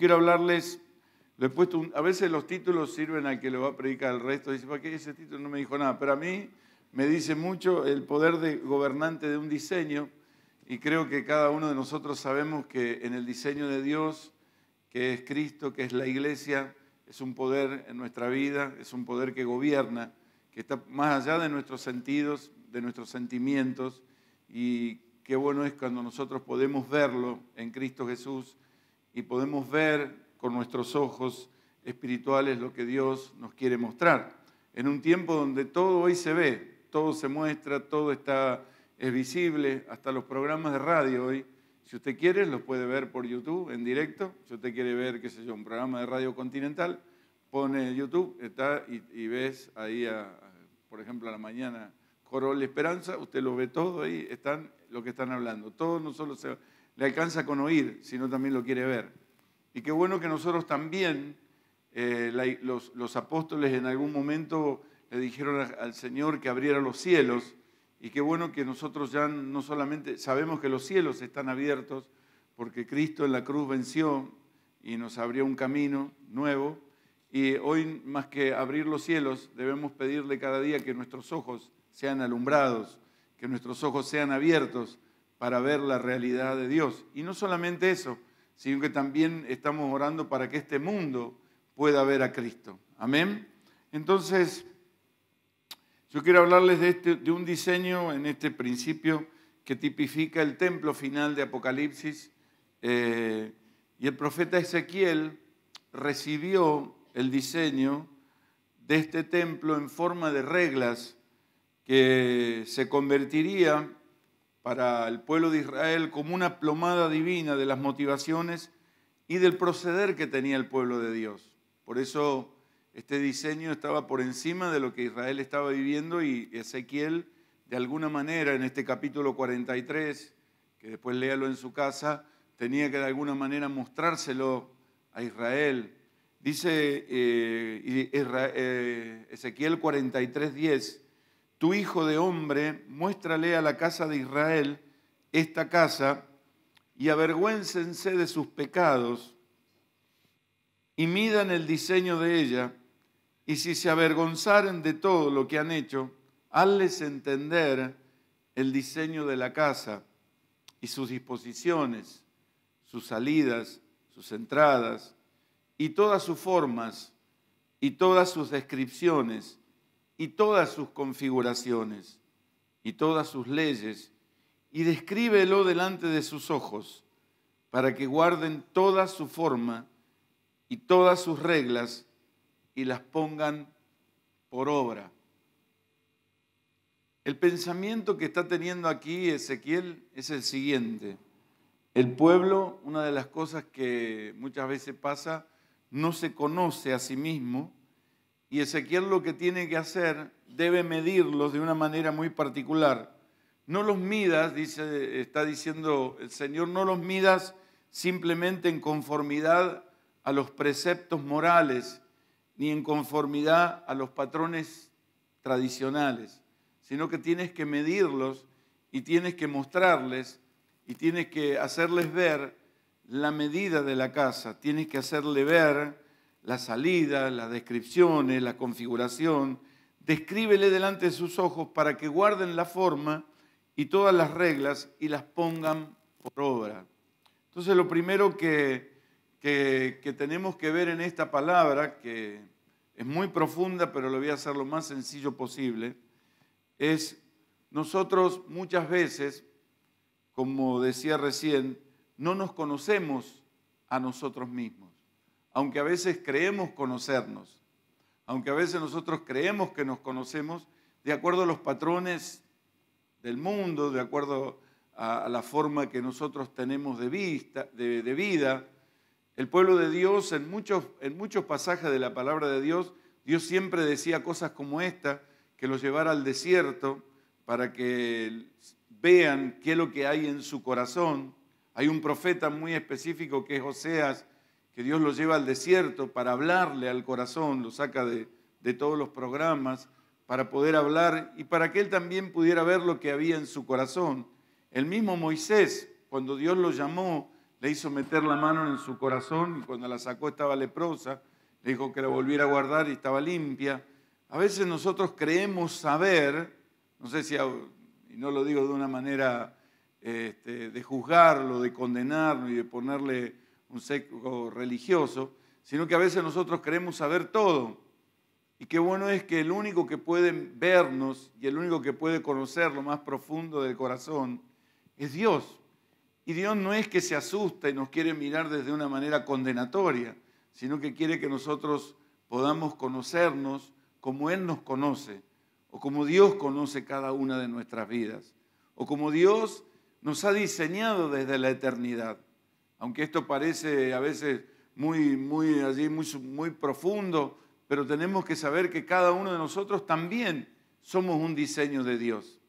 quiero hablarles, he puesto a veces los títulos sirven a que le va a predicar el resto, dice, ¿para qué ese título no me dijo nada? Pero a mí me dice mucho el poder de gobernante de un diseño y creo que cada uno de nosotros sabemos que en el diseño de Dios, que es Cristo, que es la iglesia, es un poder en nuestra vida, es un poder que gobierna, que está más allá de nuestros sentidos, de nuestros sentimientos y qué bueno es cuando nosotros podemos verlo en Cristo Jesús y podemos ver con nuestros ojos espirituales lo que Dios nos quiere mostrar. En un tiempo donde todo hoy se ve, todo se muestra, todo está, es visible, hasta los programas de radio hoy. Si usted quiere, los puede ver por YouTube en directo. Si usted quiere ver, qué sé yo, un programa de Radio Continental, pone YouTube está, y, ves ahí, por ejemplo, a la mañana, Corol Esperanza, usted lo ve todo ahí, están lo que están hablando. Todo no solo se le alcanza con oír, sino también lo quiere ver. Y qué bueno que nosotros también, eh, los, los, apóstoles en algún momento le dijeron al Señor que abriera los cielos, y qué bueno que nosotros ya no solamente sabemos que los cielos están abiertos, porque Cristo en la cruz venció y nos abrió un camino nuevo, y hoy más que abrir los cielos, debemos pedirle cada día que nuestros ojos sean alumbrados, que nuestros ojos sean abiertos para ver la realidad de Dios. Y no solamente eso, sino que también estamos orando para que este mundo pueda ver a Cristo. Amén. Entonces, yo quiero hablarles de, este, de un diseño en este principio que tipifica el templo final de Apocalipsis. Eh, y el profeta Ezequiel recibió el diseño de este templo en forma de reglas que se convertiría para el pueblo de Israel como una plomada divina de las motivaciones y del proceder que tenía el pueblo de Dios. Por eso este diseño estaba por encima de lo que Israel estaba viviendo y Ezequiel, de alguna manera, en este capítulo 43, que después léalo en su casa, tenía que de alguna manera mostrárselo a Israel. Dice eh, eh, Ezequiel 43, 10, tu hijo de hombre, muéstrale a la casa de Israel esta casa y avergüéncense de sus pecados y midan el diseño de ella y si se avergonzaren de todo lo que han hecho, hazles entender el diseño de la casa y sus disposiciones, sus salidas, sus entradas y todas sus formas y todas sus descripciones y todas sus configuraciones y todas sus leyes, y descríbelo delante de sus ojos, para que guarden toda su forma y todas sus reglas y las pongan por obra. El pensamiento que está teniendo aquí Ezequiel es el siguiente. El pueblo, una de las cosas que muchas veces pasa, no se conoce a sí mismo y Ezequiel lo que tiene que hacer, debe medirlos de una manera muy particular. No los midas, dice, está diciendo el Señor, no los midas simplemente en conformidad a los preceptos morales, ni en conformidad a los patrones tradicionales, sino que tienes que medirlos y tienes que mostrarles y tienes que hacerles ver la medida de la casa, tienes que hacerle ver la salida, las descripciones, la configuración. Descríbele delante de sus ojos para que guarden la forma y todas las reglas y las pongan por obra. Entonces lo primero que, que, que tenemos que ver en esta palabra, que es muy profunda, pero lo voy a hacer lo más sencillo posible, es nosotros muchas veces, como decía recién, no nos conocemos a nosotros mismos aunque a veces creemos conocernos, aunque a veces nosotros creemos que nos conocemos, de acuerdo a los patrones del mundo, de acuerdo a, la forma que nosotros tenemos de, vista, de, vida, el pueblo de Dios, en muchos, en muchos pasajes de la palabra de Dios, Dios siempre decía cosas como esta, que los llevara al desierto para que vean qué es lo que hay en su corazón. Hay un profeta muy específico que es Oseas, que Dios lo lleva al desierto para hablarle al corazón, lo saca de, todos los programas, para poder hablar y para que él también pudiera ver lo que había en su corazón. El mismo Moisés, cuando Dios lo llamó, le hizo meter la mano en su corazón y cuando la sacó estaba leprosa, le dijo que la volviera a guardar y estaba limpia. A veces nosotros creemos saber, no sé si, y no lo digo de una manera este, de juzgarlo, de condenarlo y de ponerle un sexo religioso, sino que a veces nosotros queremos saber todo. Y qué bueno es que el único que puede vernos y el único que puede conocer lo más profundo del corazón es Dios. Y Dios no es que se asusta y nos quiere mirar desde una manera condenatoria, sino que quiere que nosotros podamos conocernos como Él nos conoce, o como Dios conoce cada una de nuestras vidas, o como Dios nos ha diseñado desde la eternidad aunque esto parece a veces muy, muy, allí, muy, muy profundo, pero tenemos que saber que cada uno de nosotros también somos un diseño de Dios.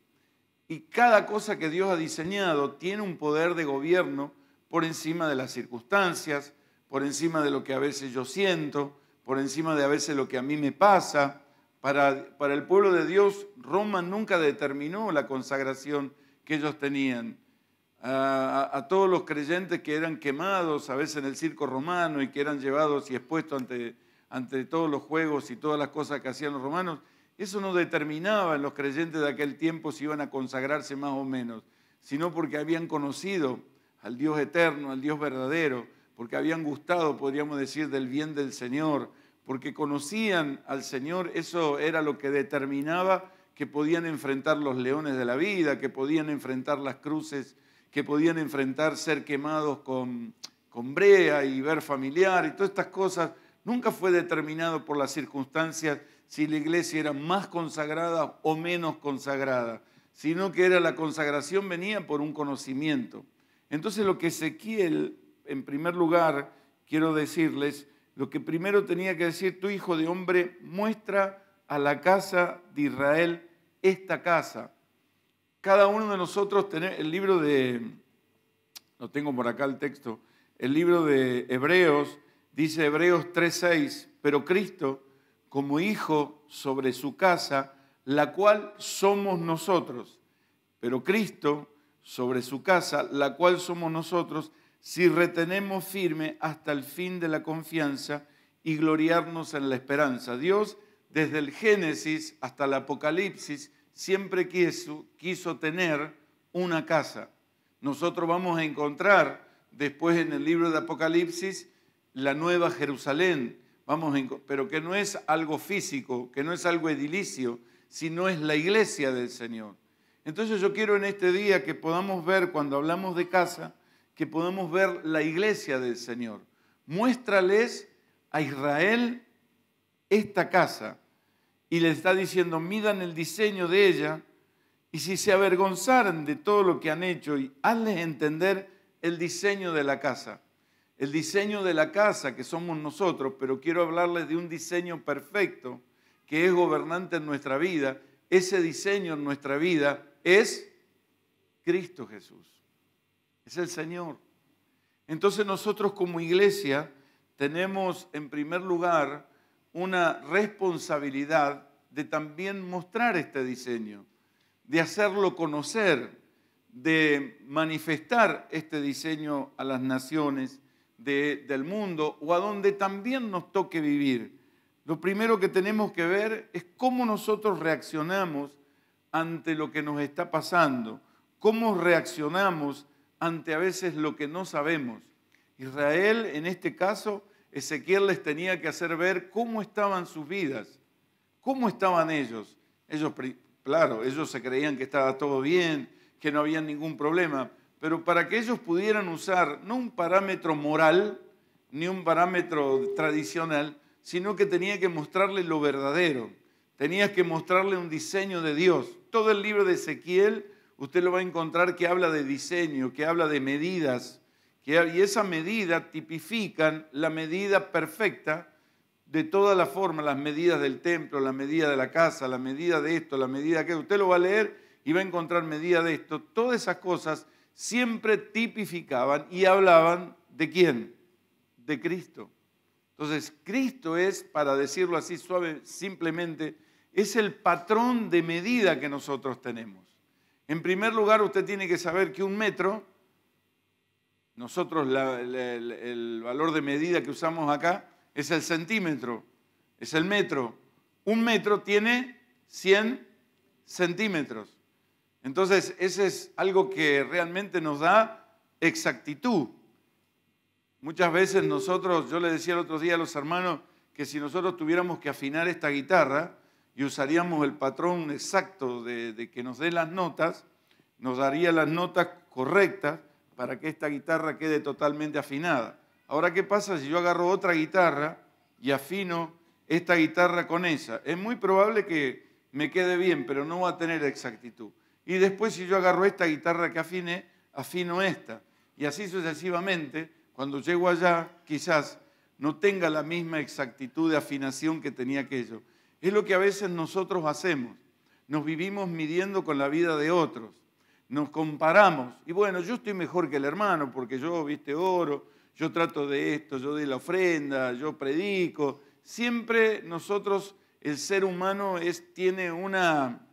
Y cada cosa que Dios ha diseñado tiene un poder de gobierno por encima de las circunstancias, por encima de lo que a veces yo siento, por encima de a veces lo que a mí me pasa. para el pueblo de Dios, Roma nunca determinó la consagración que ellos tenían a, todos los creyentes que eran quemados a veces en el circo romano y que eran llevados y expuestos ante, ante todos los juegos y todas las cosas que hacían los romanos, eso no determinaba en los creyentes de aquel tiempo si iban a consagrarse más o menos, sino porque habían conocido al Dios eterno, al Dios verdadero, porque habían gustado, podríamos decir, del bien del Señor, porque conocían al Señor, eso era lo que determinaba que podían enfrentar los leones de la vida, que podían enfrentar las cruces que podían enfrentar ser quemados con, brea y ver familiar y todas estas cosas, nunca fue determinado por las circunstancias si la iglesia era más consagrada o menos consagrada, sino que era la consagración venía por un conocimiento. Entonces lo que Ezequiel, en primer lugar, quiero decirles, lo que primero tenía que decir, tu hijo de hombre muestra a la casa de Israel esta casa. Cada uno de nosotros, tiene el libro de, no tengo por acá el texto, el libro de Hebreos, dice Hebreos 3.6, pero Cristo como hijo sobre su casa, la cual somos nosotros, pero Cristo sobre su casa, la cual somos nosotros, si retenemos firme hasta el fin de la confianza y gloriarnos en la esperanza. Dios, desde el Génesis hasta el Apocalipsis, siempre quiso, quiso tener una casa. Nosotros vamos a encontrar después en el libro de Apocalipsis la nueva Jerusalén, vamos pero que no es algo físico, que no es algo edilicio, sino es la iglesia del Señor. Entonces yo quiero en este día que podamos ver, cuando hablamos de casa, que podamos ver la iglesia del Señor. Muéstrales a Israel esta casa y le está diciendo, midan el diseño de ella y si se avergonzaran de todo lo que han hecho, y hazles entender el diseño de la casa. El diseño de la casa que somos nosotros, pero quiero hablarles de un diseño perfecto que es gobernante en nuestra vida. Ese diseño en nuestra vida es Cristo Jesús. Es el Señor. Entonces nosotros como iglesia tenemos en primer lugar una responsabilidad de también mostrar este diseño, de hacerlo conocer, de manifestar este diseño a las naciones del mundo o a donde también nos toque vivir. Lo primero que tenemos que ver es cómo nosotros reaccionamos ante lo que nos está pasando, cómo reaccionamos ante a veces lo que no sabemos. Israel en este caso Ezequiel les tenía que hacer ver cómo estaban sus vidas, cómo estaban ellos. Ellos, claro, ellos se creían que estaba todo bien, que no había ningún problema, pero para que ellos pudieran usar no un parámetro moral, ni un parámetro tradicional, sino que tenía que mostrarle lo verdadero, tenía que mostrarle un diseño de Dios. Todo el libro de Ezequiel, usted lo va a encontrar que habla de diseño, que habla de medidas, y esa medida tipifican la medida perfecta de todas las formas, las medidas del templo, la medida de la casa, la medida de esto, la medida de Usted lo va a leer y va a encontrar medida de esto. Todas esas cosas siempre tipificaban y hablaban de quién? De Cristo. Entonces, Cristo es, para decirlo así suave, simplemente, es el patrón de medida que nosotros tenemos. En primer lugar, usted tiene que saber que un metro nosotros el, valor de medida que usamos acá es el centímetro, es el metro. Un metro tiene 100 centímetros. Entonces, ese es algo que realmente nos da exactitud. Muchas veces nosotros, yo le decía el otro día a los hermanos que si nosotros tuviéramos que afinar esta guitarra y usaríamos el patrón exacto de que nos dé las notas, nos daría las notas correctas, para que esta guitarra quede totalmente afinada. Ahora, ¿qué pasa si yo agarro otra guitarra y afino esta guitarra con esa? Es muy probable que me quede bien, pero no va a tener exactitud. Y después si yo agarro esta guitarra que afine, afino esta. Y así sucesivamente, cuando llego allá, quizás no tenga la misma exactitud de afinación que tenía aquello. Es lo que a veces nosotros hacemos. Nos vivimos midiendo con la vida de otros nos comparamos. Y bueno, yo estoy mejor que el hermano porque yo, viste, oro, yo trato de esto, yo doy la ofrenda, yo predico. Siempre nosotros, el ser humano es, tiene una,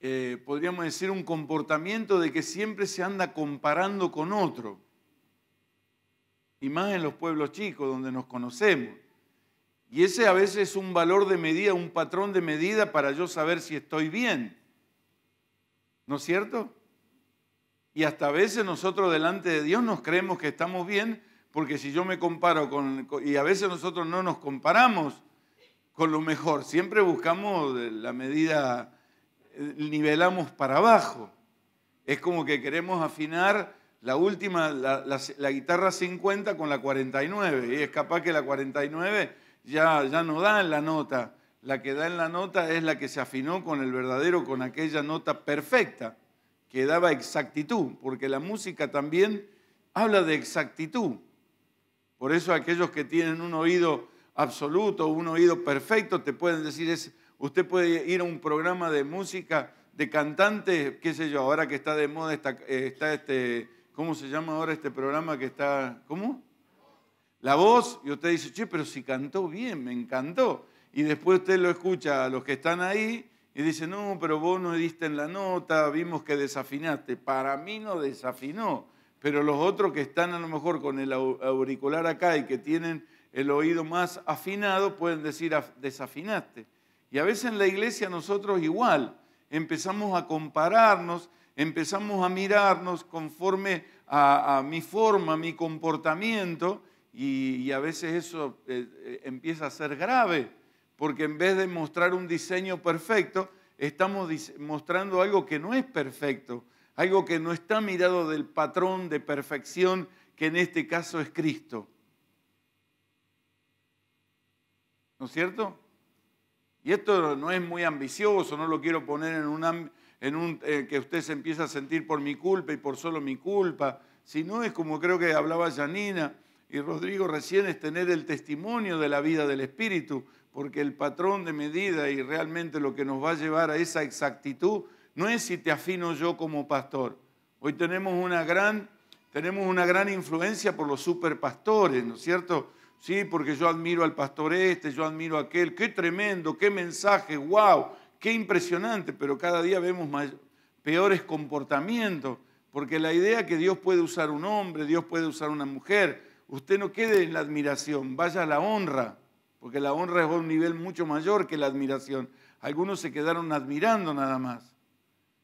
eh, podríamos decir, un comportamiento de que siempre se anda comparando con otro. Y más en los pueblos chicos donde nos conocemos. Y ese a veces es un valor de medida, un patrón de medida para yo saber si estoy bien. ¿No es cierto? Y hasta a veces nosotros delante de Dios nos creemos que estamos bien, porque si yo me comparo con, y a veces nosotros no nos comparamos con lo mejor, siempre buscamos la medida, eh, nivelamos para abajo. Es como que queremos afinar la última, la, guitarra 50 con la 49, y es capaz que la 49 ya, ya no da en la nota la que da en la nota es la que se afinó con el verdadero, con aquella nota perfecta que daba exactitud, porque la música también habla de exactitud. Por eso aquellos que tienen un oído absoluto, un oído perfecto, te pueden decir, es, usted puede ir a un programa de música de cantantes, qué sé yo, ahora que está de moda, está, está este, ¿cómo se llama ahora este programa que está, ¿cómo? La voz, y usted dice, che, pero si cantó bien, me encantó y después usted lo escucha a los que están ahí y dice, no, pero vos no diste en la nota, vimos que desafinaste. Para mí no desafinó, pero los otros que están a lo mejor con el auricular acá y que tienen el oído más afinado pueden decir, desafinaste. Y a veces en la iglesia nosotros igual empezamos a compararnos, empezamos a mirarnos conforme a, mi forma, mi comportamiento, y, a veces eso eh, eh, empieza a ser grave porque en vez de mostrar un diseño perfecto, estamos mostrando algo que no es perfecto, algo que no está mirado del patrón de perfección que en este caso es Cristo. ¿No es cierto? Y esto no es muy ambicioso, no lo quiero poner en un, en eh, que usted se empieza a sentir por mi culpa y por solo mi culpa, sino es como creo que hablaba Janina y Rodrigo recién, es tener el testimonio de la vida del Espíritu, porque el patrón de medida y realmente lo que nos va a llevar a esa exactitud no es si te afino yo como pastor. Hoy tenemos una gran, tenemos una gran influencia por los superpastores, ¿no es cierto? Sí, porque yo admiro al pastor este, yo admiro a aquel. Qué tremendo, qué mensaje, wow, qué impresionante, pero cada día vemos peores comportamientos, porque la idea que Dios puede usar un hombre, Dios puede usar una mujer, usted no quede en la admiración, vaya a la honra porque la honra es un nivel mucho mayor que la admiración. Algunos se quedaron admirando nada más.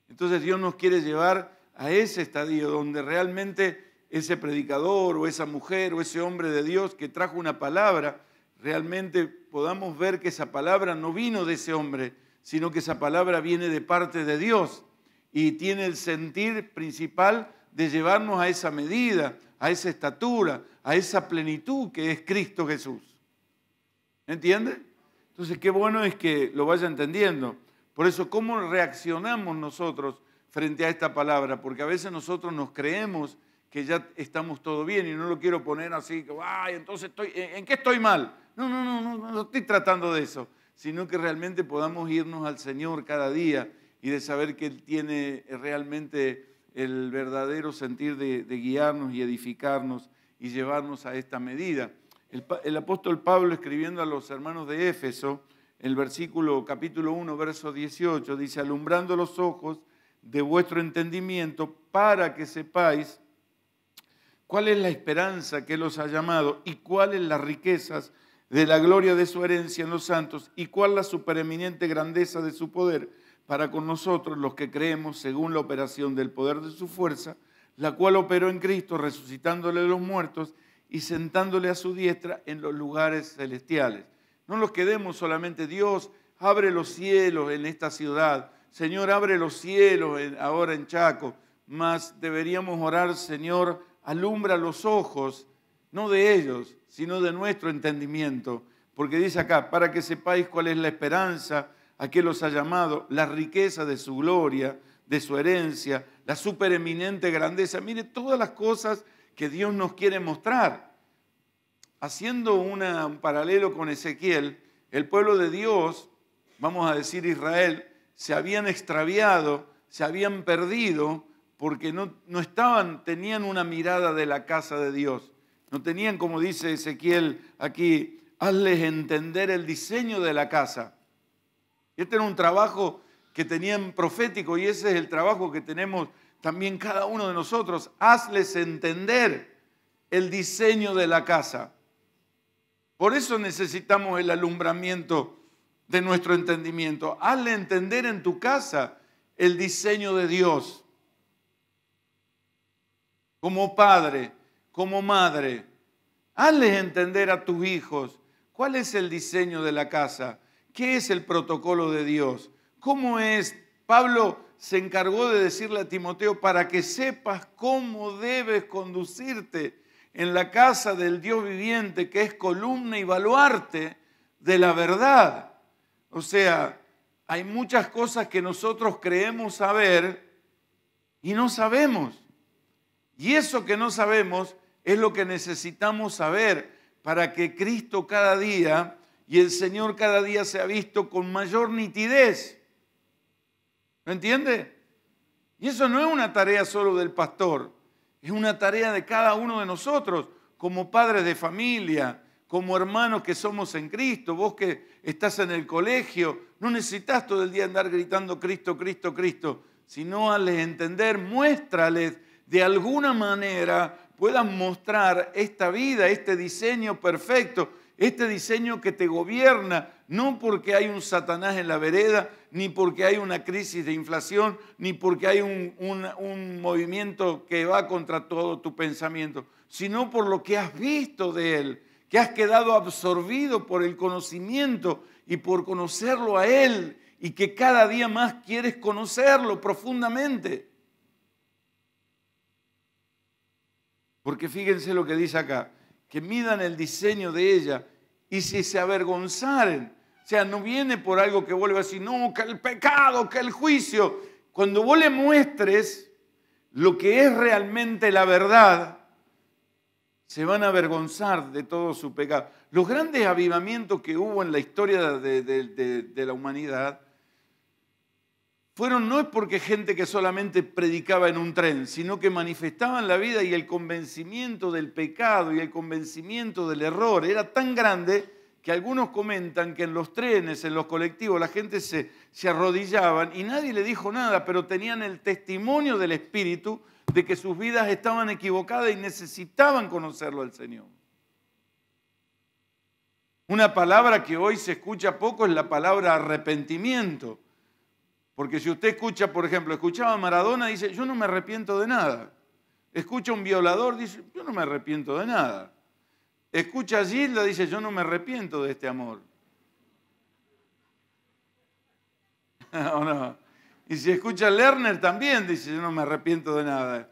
Entonces Dios nos quiere llevar a ese estadio donde realmente ese predicador o esa mujer o ese hombre de Dios que trajo una palabra, realmente podamos ver que esa palabra no vino de ese hombre, sino que esa palabra viene de parte de Dios y tiene el sentir principal de llevarnos a esa medida, a esa estatura, a esa plenitud que es Cristo Jesús. ¿Entiende? Entonces, qué bueno es que lo vaya entendiendo. Por eso, ¿cómo reaccionamos nosotros frente a esta palabra? Porque a veces nosotros nos creemos que ya estamos todo bien y no lo quiero poner así, que, entonces estoy, ¿en qué estoy mal? No, no, no, no, no estoy tratando de eso, sino que realmente podamos irnos al Señor cada día y de saber que Él tiene realmente el verdadero sentir de guiarnos y edificarnos y llevarnos a esta medida. El, apóstol Pablo escribiendo a los hermanos de Éfeso, el versículo capítulo 1, verso 18, dice, alumbrando los ojos de vuestro entendimiento para que sepáis cuál es la esperanza que los ha llamado y cuáles las riquezas de la gloria de su herencia en los santos y cuál la supereminente grandeza de su poder para con nosotros los que creemos según la operación del poder de su fuerza, la cual operó en Cristo resucitándole de los muertos y sentándole a su diestra en los lugares celestiales. No nos quedemos solamente, Dios, abre los cielos en esta ciudad. Señor, abre los cielos ahora en Chaco. Mas deberíamos orar, Señor, alumbra los ojos, no de ellos, sino de nuestro entendimiento. Porque dice acá, para que sepáis cuál es la esperanza a que los ha llamado, la riqueza de su gloria, de su herencia, la supereminente grandeza. Mire todas las cosas que Dios nos quiere mostrar. Haciendo un paralelo con Ezequiel, el pueblo de Dios, vamos a decir Israel, se habían extraviado, se habían perdido, porque no, no estaban, tenían una mirada de la casa de Dios. No tenían, como dice Ezequiel aquí, hazles entender el diseño de la casa. Este era un trabajo que tenían profético y ese es el trabajo que tenemos también cada uno de nosotros, hazles entender el diseño de la casa. Por eso necesitamos el alumbramiento de nuestro entendimiento. Hazle entender en tu casa el diseño de Dios. Como padre, como madre, hazles entender a tus hijos cuál es el diseño de la casa, qué es el protocolo de Dios, cómo es. Pablo se encargó de decirle a Timoteo, para que sepas cómo debes conducirte en la casa del Dios viviente, que es columna y baluarte de la verdad. O sea, hay muchas cosas que nosotros creemos saber y no sabemos. Y eso que no sabemos es lo que necesitamos saber para que Cristo cada día y el Señor cada día sea visto con mayor nitidez ¿No entiende? Y eso no es una tarea solo del pastor, es una tarea de cada uno de nosotros, como padres de familia, como hermanos que somos en Cristo, vos que estás en el colegio, no necesitas todo el día andar gritando Cristo, Cristo, Cristo, sino al entender, muéstrales de alguna manera, puedan mostrar esta vida, este diseño perfecto, este diseño que te gobierna, no porque hay un Satanás en la vereda, ni porque hay una crisis de inflación, ni porque hay un, movimiento que va contra todo tu pensamiento, sino por lo que has visto de Él, que has quedado absorbido por el conocimiento y por conocerlo a Él, y que cada día más quieres conocerlo profundamente. Porque fíjense lo que dice acá, que midan el diseño de ella y si se avergonzaren. O sea, no viene por algo que vuelva a decir, no, que el pecado, que el juicio. Cuando vos le muestres lo que es realmente la verdad, se van a avergonzar de todo su pecado. Los grandes avivamientos que hubo en la historia de, de la humanidad fueron no es porque gente que solamente predicaba en un tren, sino que manifestaban la vida y el convencimiento del pecado y el convencimiento del error era tan grande que algunos comentan que en los trenes, en los colectivos, la gente se, se arrodillaban y nadie le dijo nada, pero tenían el testimonio del Espíritu de que sus vidas estaban equivocadas y necesitaban conocerlo al Señor. Una palabra que hoy se escucha poco es la palabra arrepentimiento porque si usted escucha, por ejemplo, escuchaba a Maradona, dice, yo no me arrepiento de nada. Escucha a un violador, dice, yo no me arrepiento de nada. Escucha a Gilda, dice, yo no me arrepiento de este amor. Y si escucha a Lerner también, dice, yo no me arrepiento de nada.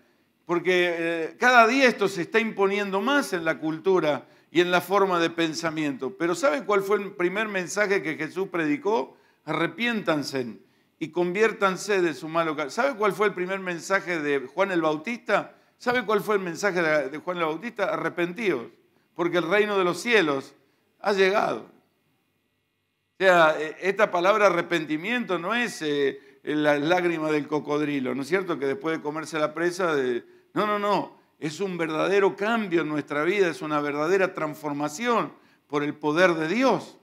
Porque eh, cada día esto se está imponiendo más en la cultura y en la forma de pensamiento. Pero ¿sabe cuál fue el primer mensaje que Jesús predicó? Arrepiéntanse y conviértanse de su malo ¿Sabe cuál fue el primer mensaje de Juan el Bautista? ¿Sabe cuál fue el mensaje de Juan el Bautista? Arrepentidos, porque el reino de los cielos ha llegado. O sea, e, esta palabra arrepentimiento no es eh, la lágrima del cocodrilo, ¿no es cierto? Que después de comerse la presa, no, no, no, es un verdadero cambio en nuestra vida, es una verdadera transformación por el poder de Dios.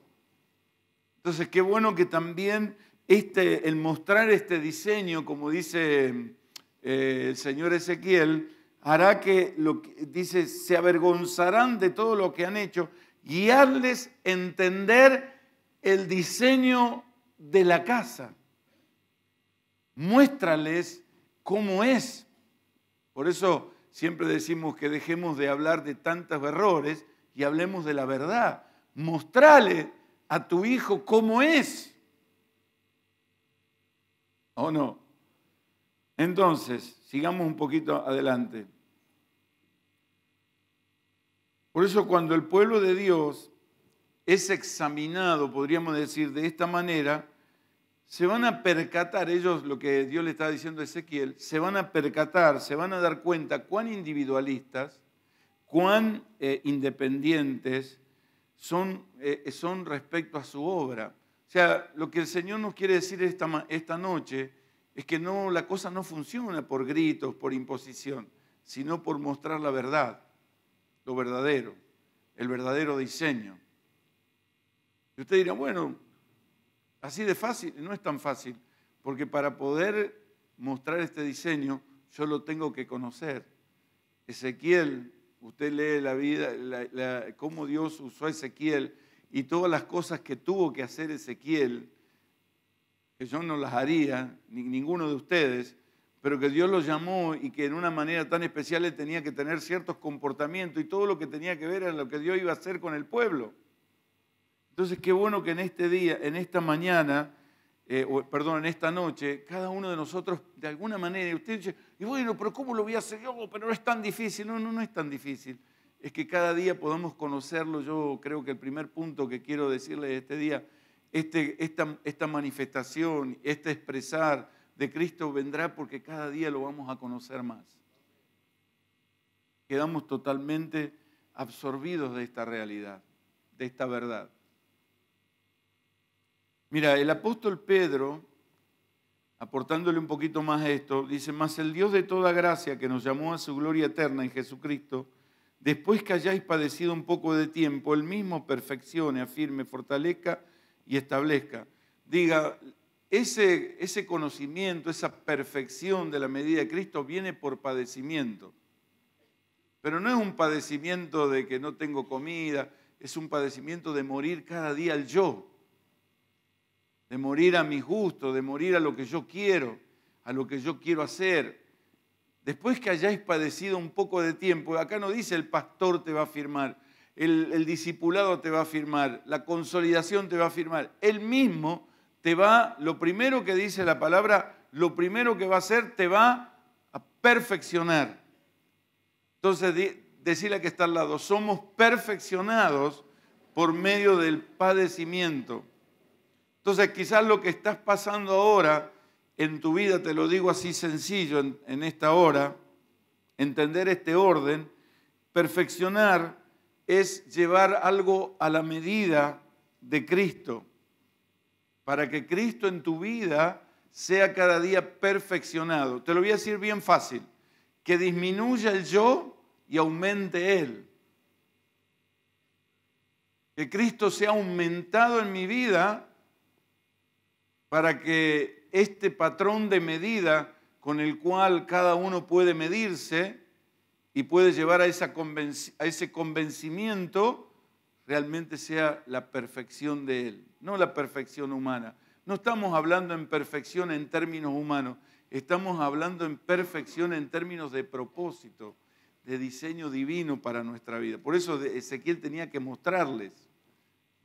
Entonces, qué bueno que también este, el mostrar este diseño, como dice eh, el señor Ezequiel, hará que, dice, se avergonzarán de todo lo que han hecho, y guiarles entender el diseño de la casa. Muéstrales cómo es. Por eso siempre decimos que dejemos de hablar de tantos errores y hablemos de la verdad. Mostrale a tu hijo cómo es. ¿O no? Entonces, sigamos un poquito adelante. Por eso cuando el pueblo de Dios es examinado, podríamos decir, de esta manera, se van a percatar, ellos lo que Dios le está diciendo a Ezequiel, se van a percatar, se van a dar cuenta cuán individualistas, cuán eh, independientes son, eh, son respecto a su obra. O sea, lo que el Señor nos quiere decir esta, noche es que no, la cosa no funciona por gritos, por imposición, sino por mostrar la verdad, lo verdadero, el verdadero diseño. Y usted dirá, bueno, así de fácil, no es tan fácil, porque para poder mostrar este diseño yo lo tengo que conocer. Ezequiel, usted lee la vida, cómo Dios usó a Ezequiel y todas las cosas que tuvo que hacer Ezequiel, que yo no las haría, ni ninguno de ustedes, pero que Dios lo llamó y que en una manera tan especial tenía que tener ciertos comportamientos y todo lo que tenía que ver era lo que Dios iba a hacer con el pueblo. Entonces, qué bueno que en este día, en esta mañana, eh, perdón, en esta noche, cada uno de nosotros, de alguna manera, usted dice, y bueno, pero ¿cómo lo voy a hacer yo? Pero no es tan difícil. No, no, no es tan difícil es que cada día podamos conocerlo. Yo creo que el primer punto que quiero decirles este día, este, esta, esta manifestación, este expresar de Cristo vendrá porque cada día lo vamos a conocer más. Quedamos totalmente absorbidos de esta realidad, de esta verdad. Mira, el apóstol Pedro, aportándole un poquito más a esto, dice, más el Dios de toda gracia que nos llamó a su gloria eterna en Jesucristo, después que hayáis padecido un poco de tiempo, el mismo perfeccione, afirme, fortalezca y establezca. Diga, ese, ese conocimiento, esa perfección de la medida de Cristo viene por padecimiento. Pero no es un padecimiento de que no tengo comida, es un padecimiento de morir cada día al yo, de morir a mis gustos, de morir a lo que yo quiero, a lo que yo quiero hacer, Después que hayáis padecido un poco de tiempo, acá no dice el pastor te va a firmar, el, el discipulado te va a firmar, la consolidación te va a firmar. Él mismo te va, lo primero que dice la palabra, lo primero que va a hacer, te va a perfeccionar. Entonces, decirle que está al lado, somos perfeccionados por medio del padecimiento. Entonces, quizás lo que estás pasando ahora en tu vida, te lo digo así sencillo en, esta hora, entender este orden, perfeccionar es llevar algo a la medida de Cristo, para que Cristo en tu vida sea cada día perfeccionado. Te lo voy a decir bien fácil, que disminuya el yo y aumente Él. Que Cristo sea aumentado en mi vida para que este patrón de medida con el cual cada uno puede medirse y puede llevar a, esa ese convencimiento, realmente sea la perfección de Él, no la perfección humana. No estamos hablando en perfección en términos humanos, estamos hablando en perfección en términos de propósito, de diseño divino para nuestra vida. Por eso Ezequiel tenía que mostrarles,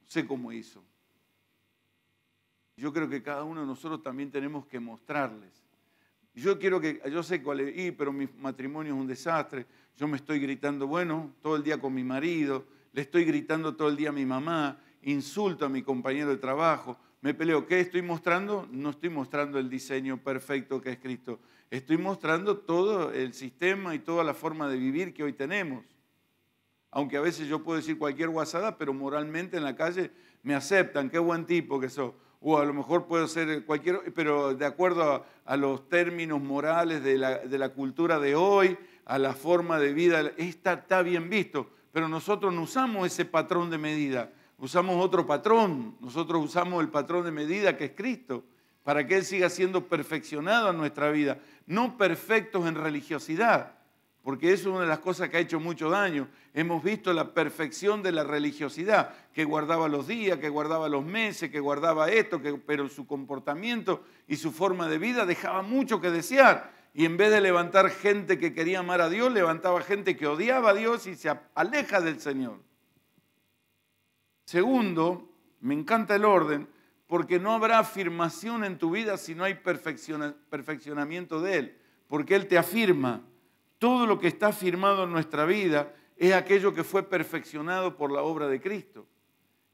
sé cómo hizo, yo creo que cada uno de nosotros también tenemos que mostrarles. Yo quiero que, yo sé cuál es, y, pero mi matrimonio es un desastre, yo me estoy gritando, bueno, todo el día con mi marido, le estoy gritando todo el día a mi mamá, insulto a mi compañero de trabajo, me peleo. ¿Qué estoy mostrando? No estoy mostrando el diseño perfecto que es escrito, Estoy mostrando todo el sistema y toda la forma de vivir que hoy tenemos. Aunque a veces yo puedo decir cualquier guasada, pero moralmente en la calle me aceptan, qué buen tipo que soy o a lo mejor puede ser cualquier, pero de acuerdo a, los términos morales de la, cultura de hoy, a la forma de vida, está, está bien visto, pero nosotros no usamos ese patrón de medida, usamos otro patrón, nosotros usamos el patrón de medida que es Cristo, para que Él siga siendo perfeccionado en nuestra vida, no perfectos en religiosidad, porque es una de las cosas que ha hecho mucho daño. Hemos visto la perfección de la religiosidad, que guardaba los días, que guardaba los meses, que guardaba esto, pero su comportamiento y su forma de vida dejaba mucho que desear. Y en vez de levantar gente que quería amar a Dios, levantaba gente que odiaba a Dios y se aleja del Señor. Segundo, me encanta el orden, porque no habrá afirmación en tu vida si no hay perfeccionamiento de Él, porque Él te afirma. Todo lo que está firmado en nuestra vida es aquello que fue perfeccionado por la obra de Cristo.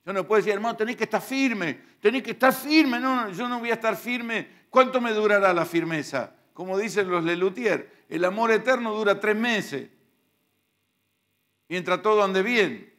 Yo no puedo decir, hermano, tenéis que estar firme, tenéis que estar firme. No, no, yo no voy a estar firme. ¿Cuánto me durará la firmeza? Como dicen los Lelutier, el amor eterno dura tres meses, mientras todo ande bien.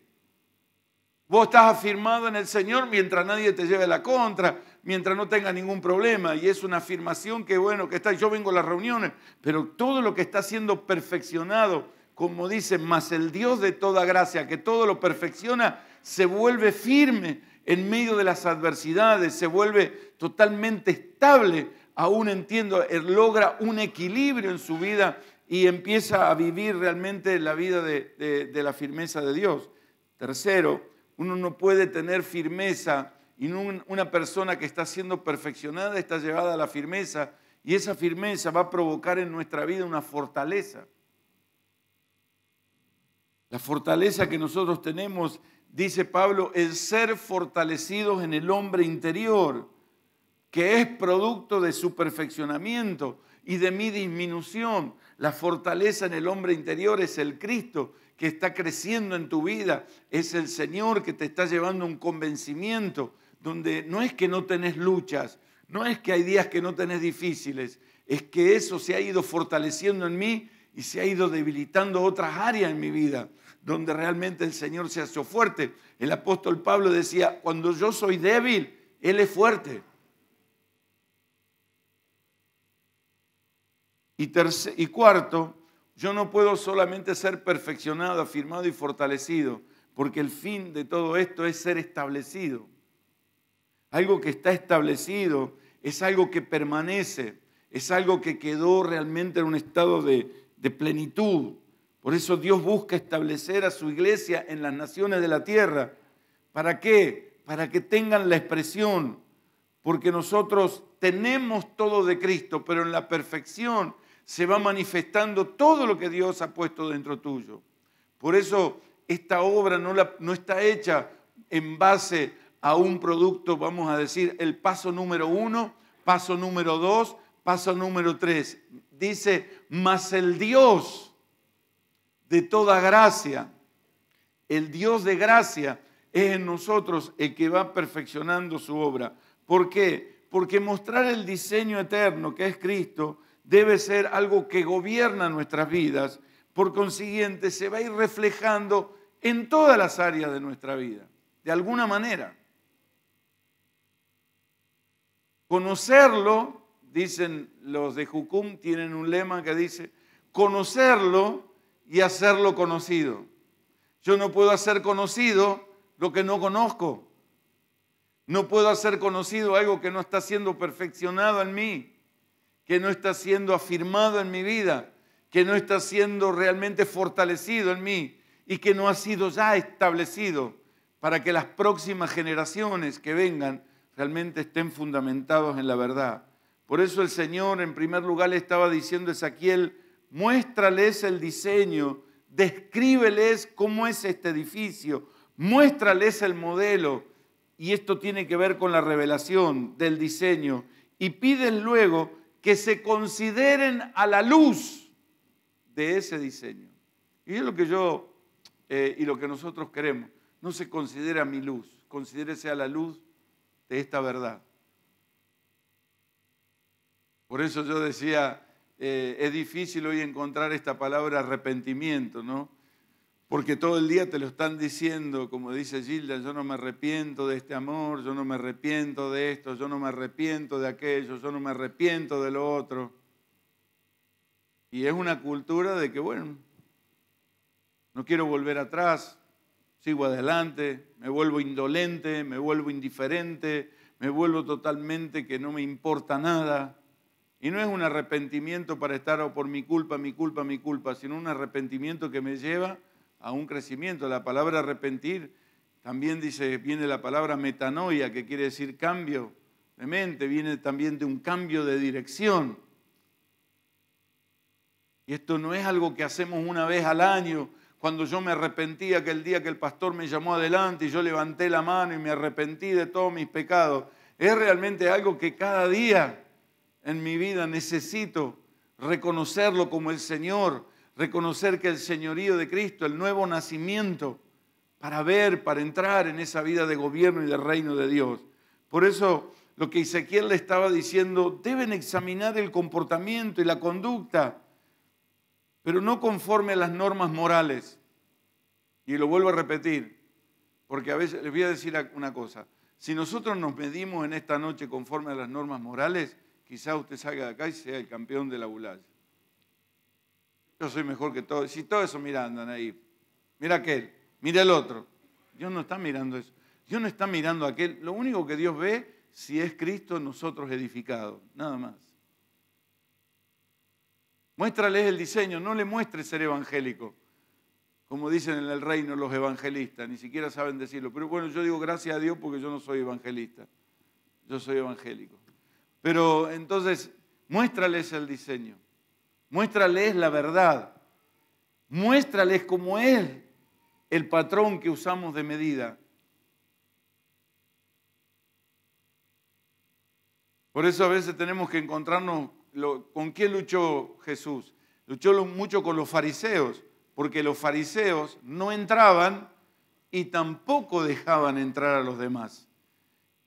Vos estás afirmado en el Señor mientras nadie te lleve la contra, mientras no tenga ningún problema. Y es una afirmación que, bueno, que está, yo vengo a las reuniones, pero todo lo que está siendo perfeccionado, como dice, más el Dios de toda gracia, que todo lo perfecciona, se vuelve firme en medio de las adversidades, se vuelve totalmente estable, aún entiendo, logra un equilibrio en su vida y empieza a vivir realmente la vida de la firmeza de Dios. Tercero, uno no puede tener firmeza y una persona que está siendo perfeccionada está llevada a la firmeza y esa firmeza va a provocar en nuestra vida una fortaleza. La fortaleza que nosotros tenemos, dice Pablo, es ser fortalecidos en el hombre interior, que es producto de su perfeccionamiento y de mi disminución. La fortaleza en el hombre interior es el Cristo que está creciendo en tu vida, es el Señor que te está llevando un convencimiento, donde no es que no tenés luchas, no es que hay días que no tenés difíciles, es que eso se ha ido fortaleciendo en mí y se ha ido debilitando otras áreas en mi vida, donde realmente el Señor se hace fuerte. El apóstol Pablo decía, cuando yo soy débil, Él es fuerte. Y, y cuarto, yo no puedo solamente ser perfeccionado, afirmado y fortalecido, porque el fin de todo esto es ser establecido algo que está establecido, es algo que permanece, es algo que quedó realmente en un estado de, plenitud. Por eso Dios busca establecer a su iglesia en las naciones de la tierra. ¿Para qué? Para que tengan la expresión, porque nosotros tenemos todo de Cristo, pero en la perfección se va manifestando todo lo que Dios ha puesto dentro tuyo. Por eso esta obra no, la, no está hecha en base a un producto, vamos a decir, el paso número uno, paso número dos, paso número tres. Dice, mas el Dios de toda gracia, el Dios de gracia es en nosotros el que va perfeccionando su obra. ¿Por qué? Porque mostrar el diseño eterno que es Cristo debe ser algo que gobierna nuestras vidas. Por consiguiente, se va a ir reflejando en todas las áreas de nuestra vida, de alguna manera. Conocerlo, dicen los de Jucum, tienen un lema que dice, conocerlo y hacerlo conocido. Yo no puedo hacer conocido lo que no conozco. No puedo hacer conocido algo que no está siendo perfeccionado en mí, que no está siendo afirmado en mi vida, que no está siendo realmente fortalecido en mí y que no ha sido ya establecido para que las próximas generaciones que vengan realmente estén fundamentados en la verdad. Por eso el Señor en primer lugar le estaba diciendo a Ezequiel, muéstrales el diseño, descríbeles cómo es este edificio, muéstrales el modelo, y esto tiene que ver con la revelación del diseño, y piden luego que se consideren a la luz de ese diseño. Y es lo que yo eh, y lo que nosotros queremos. No se considera mi luz, considérese a la luz de esta verdad. Por eso yo decía, eh, es difícil hoy encontrar esta palabra arrepentimiento, ¿no? Porque todo el día te lo están diciendo, como dice Gilda, yo no me arrepiento de este amor, yo no me arrepiento de esto, yo no me arrepiento de aquello, yo no me arrepiento de lo otro. Y es una cultura de que, bueno, no quiero volver atrás, sigo adelante, me vuelvo indolente, me vuelvo indiferente, me vuelvo totalmente que no me importa nada. Y no es un arrepentimiento para estar o oh, por mi culpa, mi culpa, mi culpa, sino un arrepentimiento que me lleva a un crecimiento. La palabra arrepentir también dice, viene la palabra metanoia, que quiere decir cambio de mente, viene también de un cambio de dirección. Y esto no es algo que hacemos una vez al año, cuando yo me arrepentí aquel día que el pastor me llamó adelante y yo levanté la mano y me arrepentí de todos mis pecados, es realmente algo que cada día en mi vida necesito reconocerlo como el Señor, reconocer que el señorío de Cristo, el nuevo nacimiento, para ver, para entrar en esa vida de gobierno y de reino de Dios. Por eso lo que Ezequiel le estaba diciendo, deben examinar el comportamiento y la conducta pero no conforme a las normas morales. Y lo vuelvo a repetir, porque a veces les voy a decir una cosa. Si nosotros nos medimos en esta noche conforme a las normas morales, quizá usted salga de acá y sea el campeón de la bulalla. Yo soy mejor que todos. Si todos eso mirando ahí. Mira aquel, mira el otro. Dios no está mirando eso. Dios no está mirando aquel. Lo único que Dios ve si es Cristo en nosotros edificado. Nada más. Muéstrales el diseño, no le muestres ser evangélico, como dicen en el reino los evangelistas, ni siquiera saben decirlo. Pero bueno, yo digo gracias a Dios porque yo no soy evangelista, yo soy evangélico. Pero entonces, muéstrales el diseño, muéstrales la verdad, muéstrales cómo es el patrón que usamos de medida. Por eso a veces tenemos que encontrarnos ¿con quién luchó Jesús? Luchó mucho con los fariseos, porque los fariseos no entraban y tampoco dejaban entrar a los demás.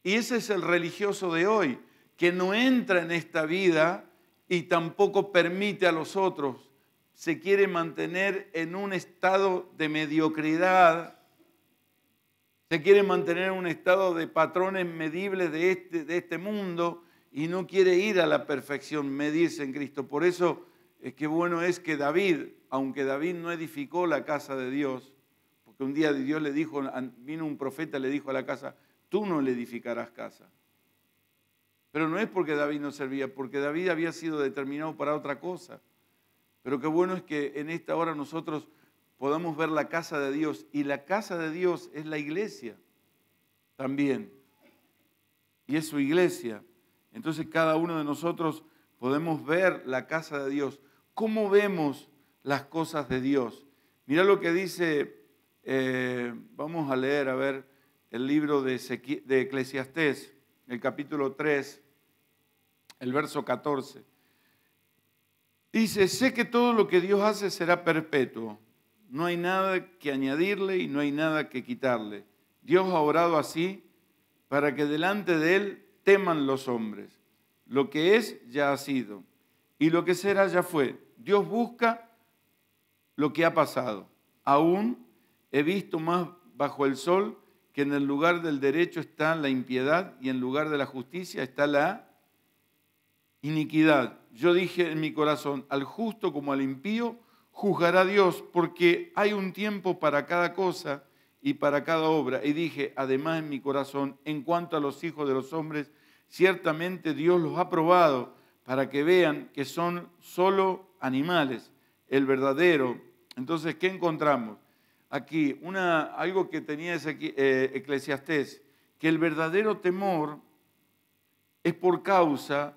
Y ese es el religioso de hoy, que no entra en esta vida y tampoco permite a los otros. Se quiere mantener en un estado de mediocridad, se quiere mantener en un estado de patrones medibles de este, de este mundo y no quiere ir a la perfección, medirse en Cristo. Por eso es que bueno es que David, aunque David no edificó la casa de Dios, porque un día Dios le dijo, vino un profeta, le dijo a la casa, tú no le edificarás casa. Pero no es porque David no servía, porque David había sido determinado para otra cosa. Pero qué bueno es que en esta hora nosotros podamos ver la casa de Dios. Y la casa de Dios es la iglesia también. Y es su iglesia. Entonces cada uno de nosotros podemos ver la casa de Dios. ¿Cómo vemos las cosas de Dios? Mira lo que dice, eh, vamos a leer, a ver, el libro de, de Eclesiastés, el capítulo 3, el verso 14. Dice, sé que todo lo que Dios hace será perpetuo. No hay nada que añadirle y no hay nada que quitarle. Dios ha orado así para que delante de Él teman los hombres. Lo que es ya ha sido y lo que será ya fue. Dios busca lo que ha pasado. Aún he visto más bajo el sol que en el lugar del derecho está la impiedad y en lugar de la justicia está la iniquidad. Yo dije en mi corazón, al justo como al impío, juzgará Dios, porque hay un tiempo para cada cosa y para cada obra. Y dije, además en mi corazón, en cuanto a los hijos de los hombres, ciertamente Dios los ha probado para que vean que son solo animales, el verdadero. Entonces, ¿qué encontramos? Aquí, una, algo que tenía ese, eh, Eclesiastés, que el verdadero temor es por causa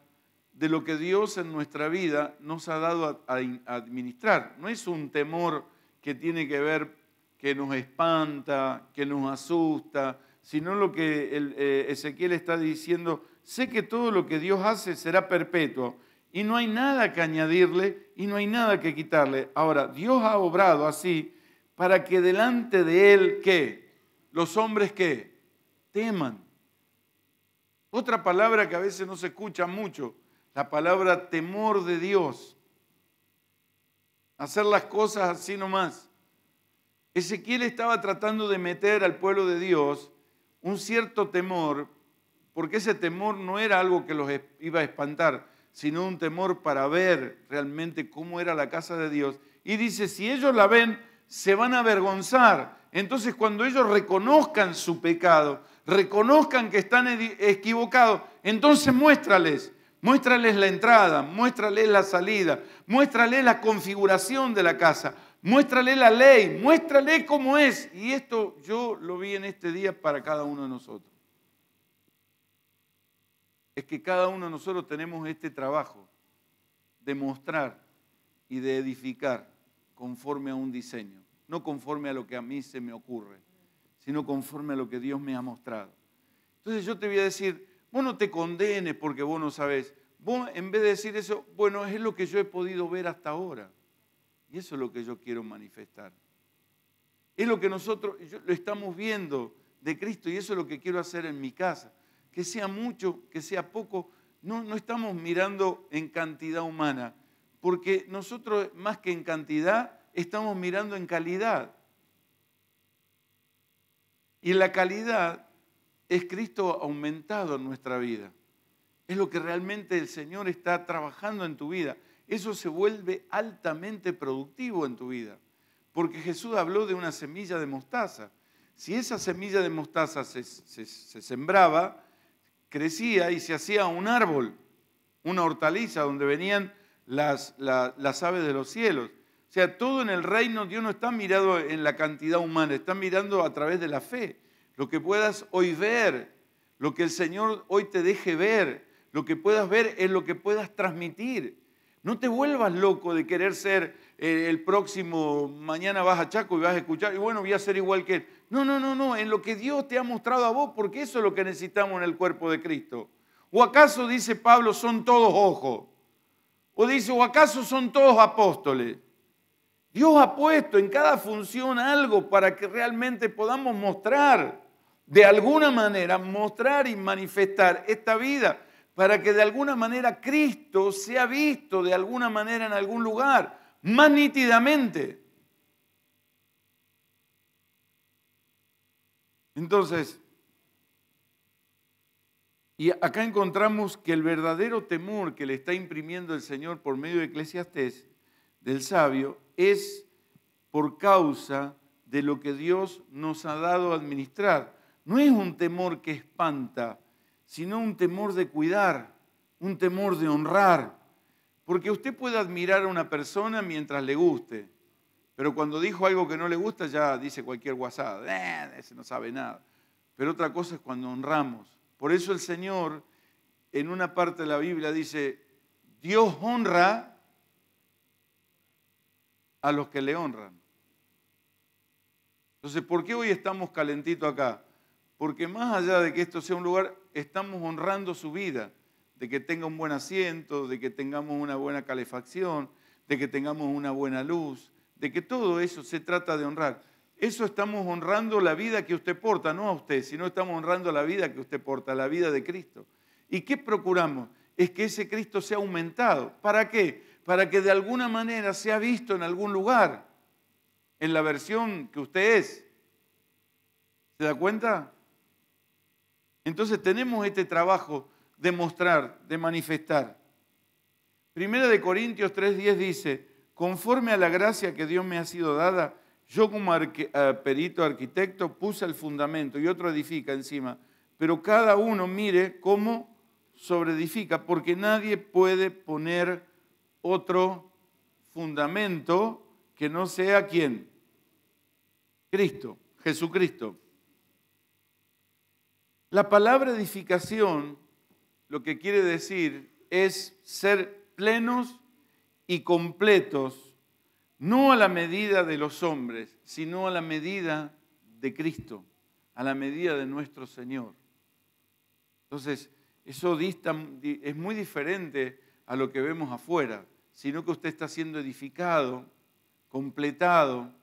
de lo que Dios en nuestra vida nos ha dado a administrar. No es un temor que tiene que ver que nos espanta, que nos asusta, sino lo que eh, Ezequiel está diciendo, sé que todo lo que Dios hace será perpetuo y no hay nada que añadirle y no hay nada que quitarle. Ahora, Dios ha obrado así para que delante de Él, ¿qué? Los hombres, ¿qué? Teman. Otra palabra que a veces no se escucha mucho, la palabra temor de Dios. Hacer las cosas así nomás Ezequiel estaba tratando de meter al pueblo de Dios un cierto temor, porque ese temor no era algo que los iba a espantar, sino un temor para ver realmente cómo era la casa de Dios. Y dice, si ellos la ven, se van a avergonzar. Entonces cuando ellos reconozcan su pecado, reconozcan que están equivocados, entonces muéstrales, muéstrales la entrada, muéstrales la salida, muéstrales la configuración de la casa, muéstrale la ley, muéstrale cómo es. Y esto yo lo vi en este día para cada uno de nosotros. Es que cada uno de nosotros tenemos este trabajo de mostrar y de edificar conforme a un diseño, no conforme a lo que a mí se me ocurre, sino conforme a lo que Dios me ha mostrado. Entonces yo te voy a decir, vos no te condenes porque vos no sabés. Vos en vez de decir eso, bueno, es lo que yo he podido ver hasta ahora. Y eso es lo que yo quiero manifestar. Es lo que nosotros lo estamos viendo de Cristo y eso es lo que quiero hacer en mi casa. Que sea mucho, que sea poco, no, no estamos mirando en cantidad humana, porque nosotros más que en cantidad estamos mirando en calidad. Y la calidad es Cristo aumentado en nuestra vida. Es lo que realmente el Señor está trabajando en tu vida eso se vuelve altamente productivo en tu vida. Porque Jesús habló de una semilla de mostaza. Si esa semilla de mostaza se, sembraba, crecía y se hacía un árbol, una hortaliza donde venían las, las aves de los cielos. O sea, todo en el reino Dios no está mirado en la cantidad humana, está mirando a través de la fe. Lo que puedas hoy ver, lo que el Señor hoy te deje ver, lo que puedas ver es lo que puedas transmitir. No te vuelvas loco de querer ser eh, el próximo, mañana vas a Chaco y vas a escuchar, y bueno, voy a ser igual que él. No, no, no, no, en lo que Dios te ha mostrado a vos, porque eso es lo que necesitamos en el cuerpo de Cristo. ¿O acaso, dice Pablo, son todos ojos? ¿O dice, o acaso son todos apóstoles? Dios ha puesto en cada función algo para que realmente podamos mostrar, de alguna manera, mostrar y manifestar esta vida para que de alguna manera Cristo sea visto de alguna manera en algún lugar, más nítidamente. Entonces, y acá encontramos que el verdadero temor que le está imprimiendo el Señor por medio de Eclesiastes, del sabio, es por causa de lo que Dios nos ha dado a administrar. No es un temor que espanta, sino un temor de cuidar, un temor de honrar. Porque usted puede admirar a una persona mientras le guste, pero cuando dijo algo que no le gusta ya dice cualquier guasada, eh, ese no sabe nada. Pero otra cosa es cuando honramos. Por eso el Señor en una parte de la Biblia dice, Dios honra a los que le honran. Entonces, ¿por qué hoy estamos calentitos acá? Porque más allá de que esto sea un lugar estamos honrando su vida, de que tenga un buen asiento, de que tengamos una buena calefacción, de que tengamos una buena luz, de que todo eso se trata de honrar. Eso estamos honrando la vida que usted porta, no a usted, sino estamos honrando la vida que usted porta, la vida de Cristo. ¿Y qué procuramos? Es que ese Cristo sea aumentado. ¿Para qué? Para que de alguna manera sea visto en algún lugar, en la versión que usted es. ¿Se da cuenta? Entonces tenemos este trabajo de mostrar, de manifestar. Primera de Corintios 3:10 dice, conforme a la gracia que Dios me ha sido dada, yo como eh, perito arquitecto puse el fundamento y otro edifica encima, pero cada uno mire cómo sobreedifica, porque nadie puede poner otro fundamento que no sea quien Cristo, Jesucristo. La palabra edificación lo que quiere decir es ser plenos y completos, no a la medida de los hombres, sino a la medida de Cristo, a la medida de nuestro Señor. Entonces, eso es muy diferente a lo que vemos afuera, sino que usted está siendo edificado, completado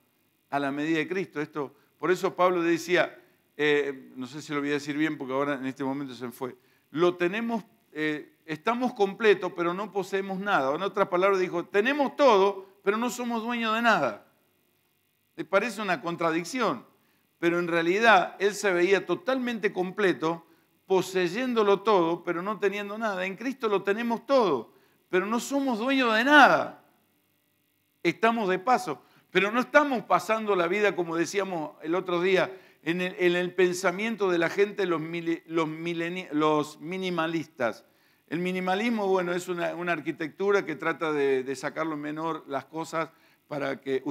a la medida de Cristo. Esto, por eso Pablo decía, eh, no sé si lo voy a decir bien porque ahora en este momento se fue, lo tenemos, eh, estamos completos pero no poseemos nada. En otras palabras dijo, tenemos todo pero no somos dueños de nada. Me parece una contradicción, pero en realidad él se veía totalmente completo, poseyéndolo todo, pero no teniendo nada. En Cristo lo tenemos todo, pero no somos dueños de nada. Estamos de paso, pero no estamos pasando la vida como decíamos el otro día, en el, pensamiento de la gente los, minimalistas. El minimalismo, bueno, es una, arquitectura que trata de, sacar lo menor las cosas para que,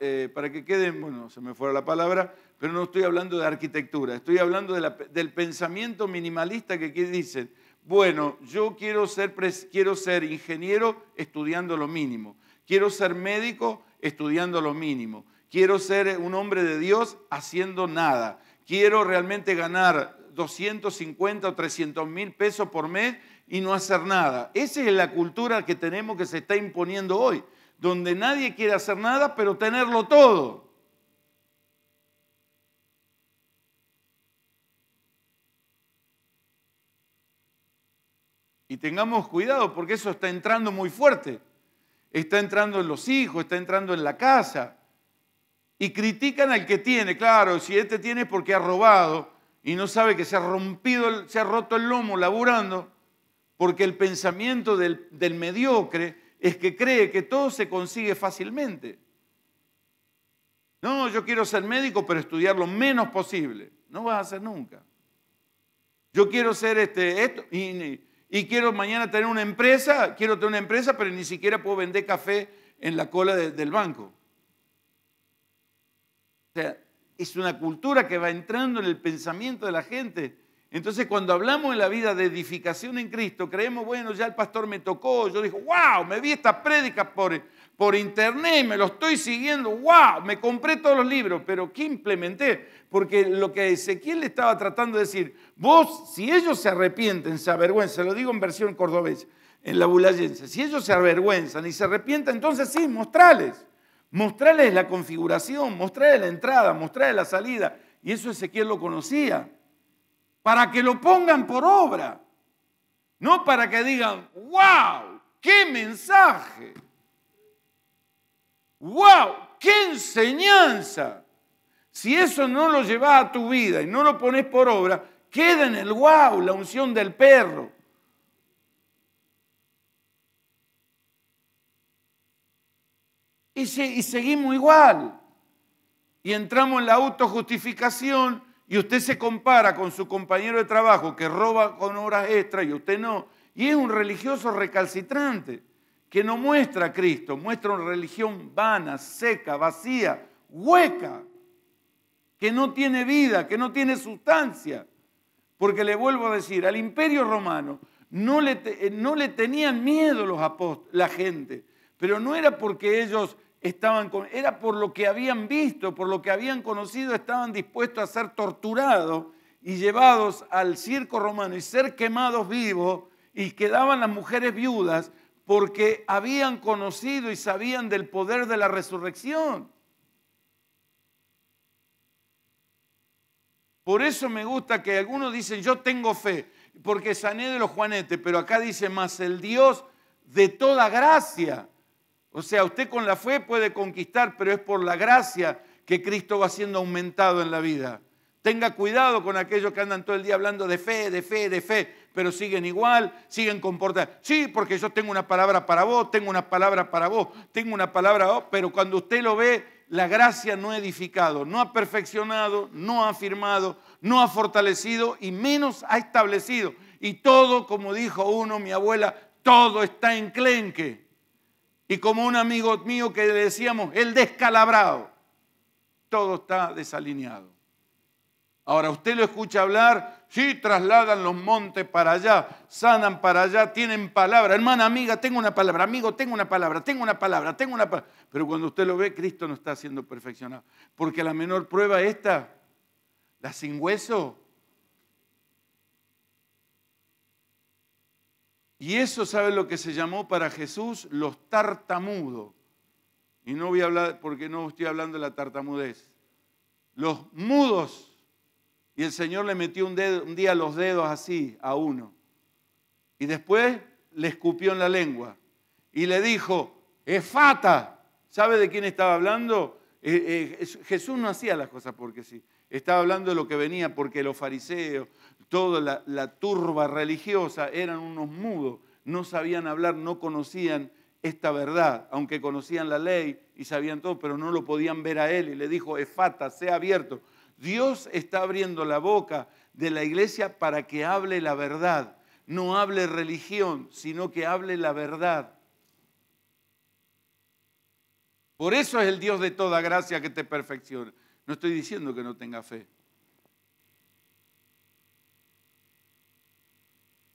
eh, para que queden, bueno, se me fuera la palabra, pero no estoy hablando de arquitectura, estoy hablando del pensamiento minimalista que dicen, bueno, yo quiero ser, quiero ser ingeniero estudiando lo mínimo, quiero ser médico estudiando lo mínimo, quiero ser eh, un hombre de Dios haciendo nada, quiero realmente ganar 250 o 300 mil pesos por mes y no hacer nada. Esa es la cultura que tenemos que se está imponiendo hoy, donde nadie quiere hacer nada, pero tenerlo todo. Y tengamos cuidado porque eso está entrando muy fuerte. Está entrando en los hijos, está entrando en la casa y critican al que tiene. Claro, si este tiene es porque ha robado y no sabe que se ha rompido, se ha roto el lomo laburando, porque el pensamiento del, mediocre es que cree que todo se consigue fácilmente. No, yo quiero ser médico, pero estudiar lo menos posible. No vas a hacer nunca. Yo quiero ser este, esto, y, quiero mañana tener una empresa, quiero tener una empresa, pero ni siquiera puedo vender café en la cola del banco. O sea, es una cultura que va entrando en el pensamiento de la gente. Entonces, cuando hablamos de la vida de edificación en Cristo, creemos, bueno, ya el pastor me tocó, yo dije, wow, me vi estas prédicas por, por internet, me lo estoy siguiendo, wow, me compré todos los libros, pero ¿qué implementé? Porque lo que Ezequiel le estaba tratando de decir, vos, si ellos se arrepienten, se avergüenzan, lo digo en versión cordobés, en la bulayense, si ellos se avergüenzan y se arrepientan, entonces sí, mostrales mostrarles la configuración, mostrarles la entrada, mostrarles la salida. Y eso Ezequiel lo conocía. Para que lo pongan por obra. No para que digan, wow, qué mensaje. Wow, qué enseñanza. Si eso no lo llevas a tu vida y no lo pones por obra, queda en el wow la unción del perro. Y, seguimos igual. Y entramos en la autojustificación y usted se compara con su compañero de trabajo que roba con horas extras y usted no. Y es un religioso recalcitrante que no muestra a Cristo, muestra una religión vana, seca, vacía, hueca, que no tiene vida, que no tiene sustancia. Porque le vuelvo a decir, al imperio romano no le, eh, no le tenían miedo los apóstoles, la gente, pero no era porque ellos estaban con, era por lo que habían visto, por lo que habían conocido, estaban dispuestos a ser torturados y llevados al circo romano y ser quemados vivos y quedaban las mujeres viudas porque habían conocido y sabían del poder de la resurrección. Por eso me gusta que algunos dicen, yo tengo fe, porque sané de los juanetes, pero acá dice, más el Dios de toda gracia o sea, usted con la fe puede conquistar, pero es por la gracia que Cristo va siendo aumentado en la vida. Tenga cuidado con aquellos que andan todo el día hablando de fe, de fe, de fe, pero siguen igual, siguen comportando. Sí, porque yo tengo una palabra para vos, tengo una palabra para vos, tengo una palabra, vos, oh, pero cuando usted lo ve, la gracia no ha edificado, no ha perfeccionado, no ha afirmado, no ha fortalecido y menos ha establecido. Y todo, como dijo uno, mi abuela, todo está en clenque. Y como un amigo mío que le decíamos, el descalabrado, todo está desalineado. Ahora usted lo escucha hablar, sí, trasladan los montes para allá, sanan para allá, tienen palabra. Hermana, amiga, tengo una palabra, amigo, tengo una palabra, tengo una palabra, tengo una palabra. Pero cuando usted lo ve, Cristo no está siendo perfeccionado. Porque la menor prueba esta, la sin hueso, Y eso, ¿sabe lo que se llamó para Jesús? Los tartamudos. Y no voy a hablar, porque no estoy hablando de la tartamudez. Los mudos. Y el Señor le metió un, día los dedos así a uno. Y después le escupió en la lengua. Y le dijo, Efata. ¿Sabe de quién estaba hablando? Eh, eh, Jesús no hacía las cosas porque sí. Estaba hablando de lo que venía porque los fariseos, toda la, turba religiosa eran unos mudos, no sabían hablar, no conocían esta verdad, aunque conocían la ley y sabían todo, pero no lo podían ver a él. Y le dijo, Efata, sea abierto. Dios está abriendo la boca de la iglesia para que hable la verdad. No hable religión, sino que hable la verdad. Por eso es el Dios de toda gracia que te perfecciona. No estoy diciendo que no tenga fe.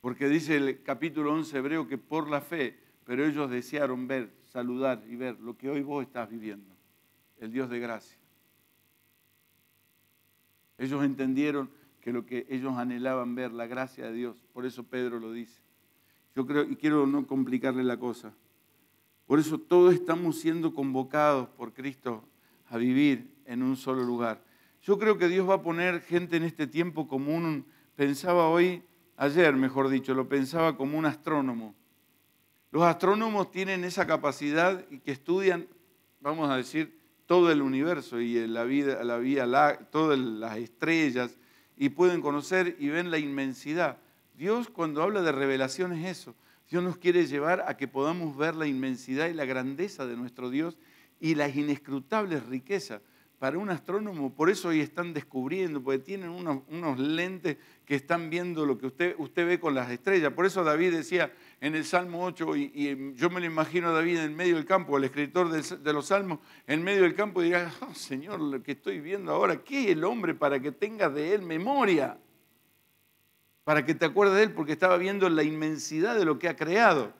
Porque dice el capítulo 11 hebreo que por la fe, pero ellos desearon ver, saludar y ver lo que hoy vos estás viviendo, el Dios de gracia. Ellos entendieron que lo que ellos anhelaban ver, la gracia de Dios, por eso Pedro lo dice. Yo creo, y quiero no complicarle la cosa, por eso todos estamos siendo convocados por Cristo a vivir en un solo lugar. Yo creo que Dios va a poner gente en este tiempo como común. Pensaba hoy ayer mejor dicho, lo pensaba como un astrónomo. Los astrónomos tienen esa capacidad y que estudian, vamos a decir, todo el universo y la vida, la vía, todas las estrellas y pueden conocer y ven la inmensidad. Dios cuando habla de revelación es eso. Dios nos quiere llevar a que podamos ver la inmensidad y la grandeza de nuestro Dios y las inescrutables riquezas para un astrónomo, por eso hoy están descubriendo, porque tienen unos, lentes que están viendo lo que usted, usted ve con las estrellas. Por eso David decía en el Salmo 8, y, yo me lo imagino a David en medio del campo, el escritor de los Salmos, en medio del campo, y dirá, ah, Señor, lo que estoy viendo ahora, ¿qué es el hombre para que tenga de él memoria? Para que te acuerdes de él, porque estaba viendo la inmensidad de lo que ha creado.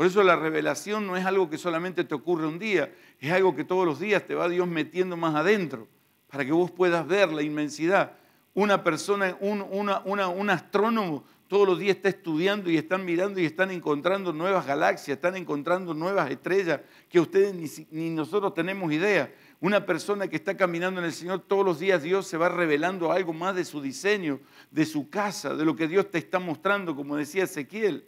Por eso la revelación no es algo que solamente te ocurre un día, es algo que todos los días te va Dios metiendo más adentro para que vos puedas ver la inmensidad. Una persona, un, astrónomo todos los días está estudiando y están mirando y están encontrando nuevas galaxias, están encontrando nuevas estrellas que ustedes ni, nosotros tenemos idea. Una persona que está caminando en el Señor, todos los días Dios se va revelando algo más de su diseño, de su casa, de lo que Dios te está mostrando, como decía Ezequiel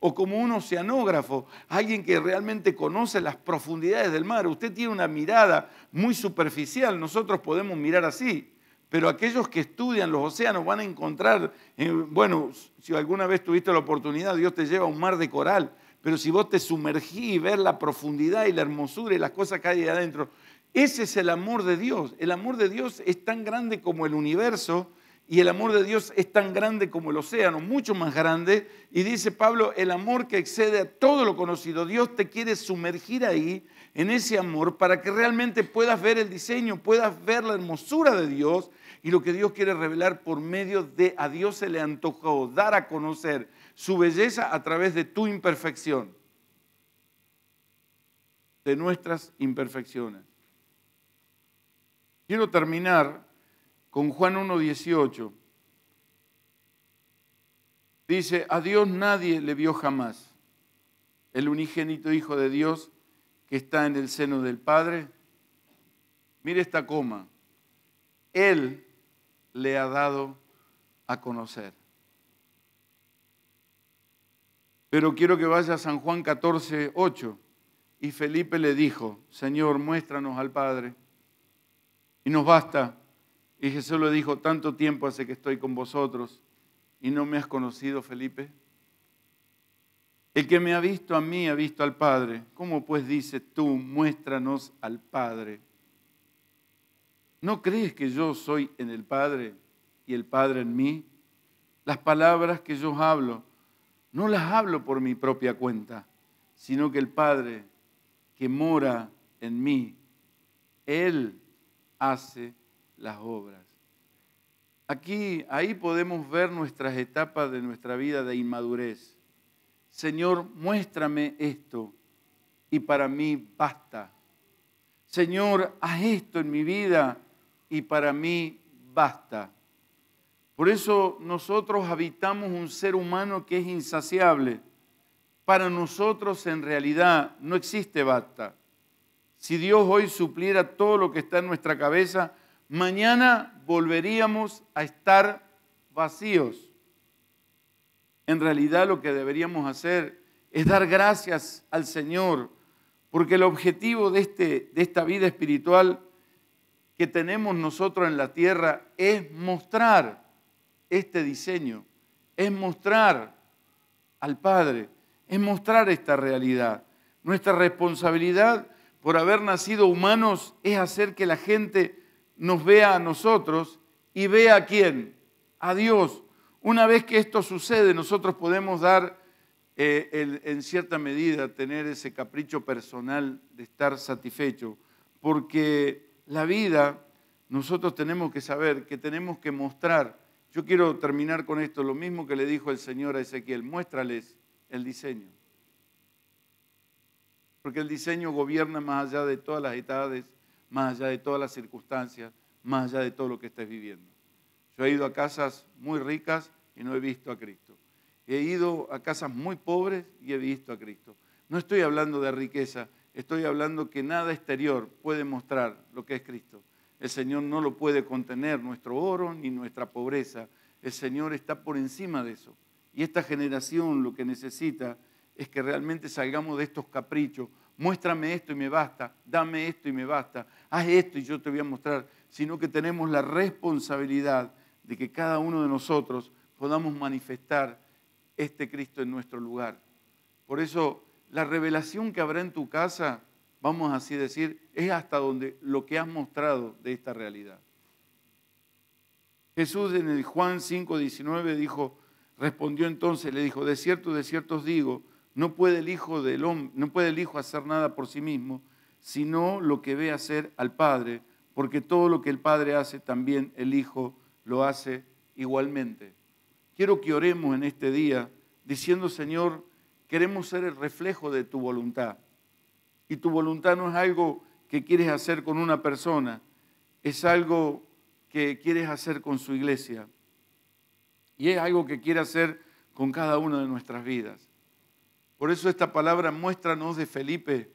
o como un oceanógrafo, alguien que realmente conoce las profundidades del mar. Usted tiene una mirada muy superficial, nosotros podemos mirar así, pero aquellos que estudian los océanos van a encontrar, bueno, si alguna vez tuviste la oportunidad, Dios te lleva a un mar de coral, pero si vos te sumergís y ves la profundidad y la hermosura y las cosas que hay adentro, ese es el amor de Dios. El amor de Dios es tan grande como el universo, y el amor de Dios es tan grande como el océano, mucho más grande. Y dice Pablo, el amor que excede a todo lo conocido. Dios te quiere sumergir ahí, en ese amor, para que realmente puedas ver el diseño, puedas ver la hermosura de Dios y lo que Dios quiere revelar por medio de a Dios se le antojó dar a conocer su belleza a través de tu imperfección, de nuestras imperfecciones. Quiero terminar con Juan 1.18. Dice, a Dios nadie le vio jamás. El unigénito Hijo de Dios que está en el seno del Padre. Mire esta coma. Él le ha dado a conocer. Pero quiero que vaya a San Juan 14, 8. Y Felipe le dijo, Señor, muéstranos al Padre. Y nos basta. Y Jesús le dijo, tanto tiempo hace que estoy con vosotros y no me has conocido, Felipe. El que me ha visto a mí ha visto al Padre. ¿Cómo pues dices tú, muéstranos al Padre? ¿No crees que yo soy en el Padre y el Padre en mí? Las palabras que yo hablo, no las hablo por mi propia cuenta, sino que el Padre que mora en mí, Él hace las obras. Aquí, ahí podemos ver nuestras etapas de nuestra vida de inmadurez. Señor, muéstrame esto y para mí basta. Señor, haz esto en mi vida y para mí basta. Por eso nosotros habitamos un ser humano que es insaciable. Para nosotros en realidad no existe basta. Si Dios hoy supliera todo lo que está en nuestra cabeza, mañana volveríamos a estar vacíos. En realidad lo que deberíamos hacer es dar gracias al Señor, porque el objetivo de, este, de esta vida espiritual que tenemos nosotros en la tierra es mostrar este diseño, es mostrar al Padre, es mostrar esta realidad. Nuestra responsabilidad por haber nacido humanos es hacer que la gente nos vea a nosotros y vea a quién, a Dios. Una vez que esto sucede, nosotros podemos dar, eh, en cierta medida, tener ese capricho personal de estar satisfecho, porque la vida, nosotros tenemos que saber que tenemos que mostrar. Yo quiero terminar con esto, lo mismo que le dijo el Señor a Ezequiel, muéstrales el diseño. Porque el diseño gobierna más allá de todas las edades más allá de todas las circunstancias, más allá de todo lo que estés viviendo. Yo he ido a casas muy ricas y no he visto a Cristo. He ido a casas muy pobres y he visto a Cristo. No estoy hablando de riqueza, estoy hablando que nada exterior puede mostrar lo que es Cristo. El Señor no lo puede contener, nuestro oro ni nuestra pobreza. El Señor está por encima de eso. Y esta generación lo que necesita es que realmente salgamos de estos caprichos. Muéstrame esto y me basta, dame esto y me basta haz esto y yo te voy a mostrar, sino que tenemos la responsabilidad de que cada uno de nosotros podamos manifestar este Cristo en nuestro lugar. Por eso, la revelación que habrá en tu casa, vamos así decir, es hasta donde lo que has mostrado de esta realidad. Jesús en el Juan 5, 19 dijo, respondió entonces, le dijo, de cierto, de cierto os digo, no puede el Hijo del hombre, no puede el Hijo hacer nada por sí mismo, sino lo que ve hacer al Padre, porque todo lo que el Padre hace, también el Hijo lo hace igualmente. Quiero que oremos en este día diciendo, Señor, queremos ser el reflejo de tu voluntad. Y tu voluntad no es algo que quieres hacer con una persona, es algo que quieres hacer con su iglesia. Y es algo que quieres hacer con cada una de nuestras vidas. Por eso esta palabra muéstranos de Felipe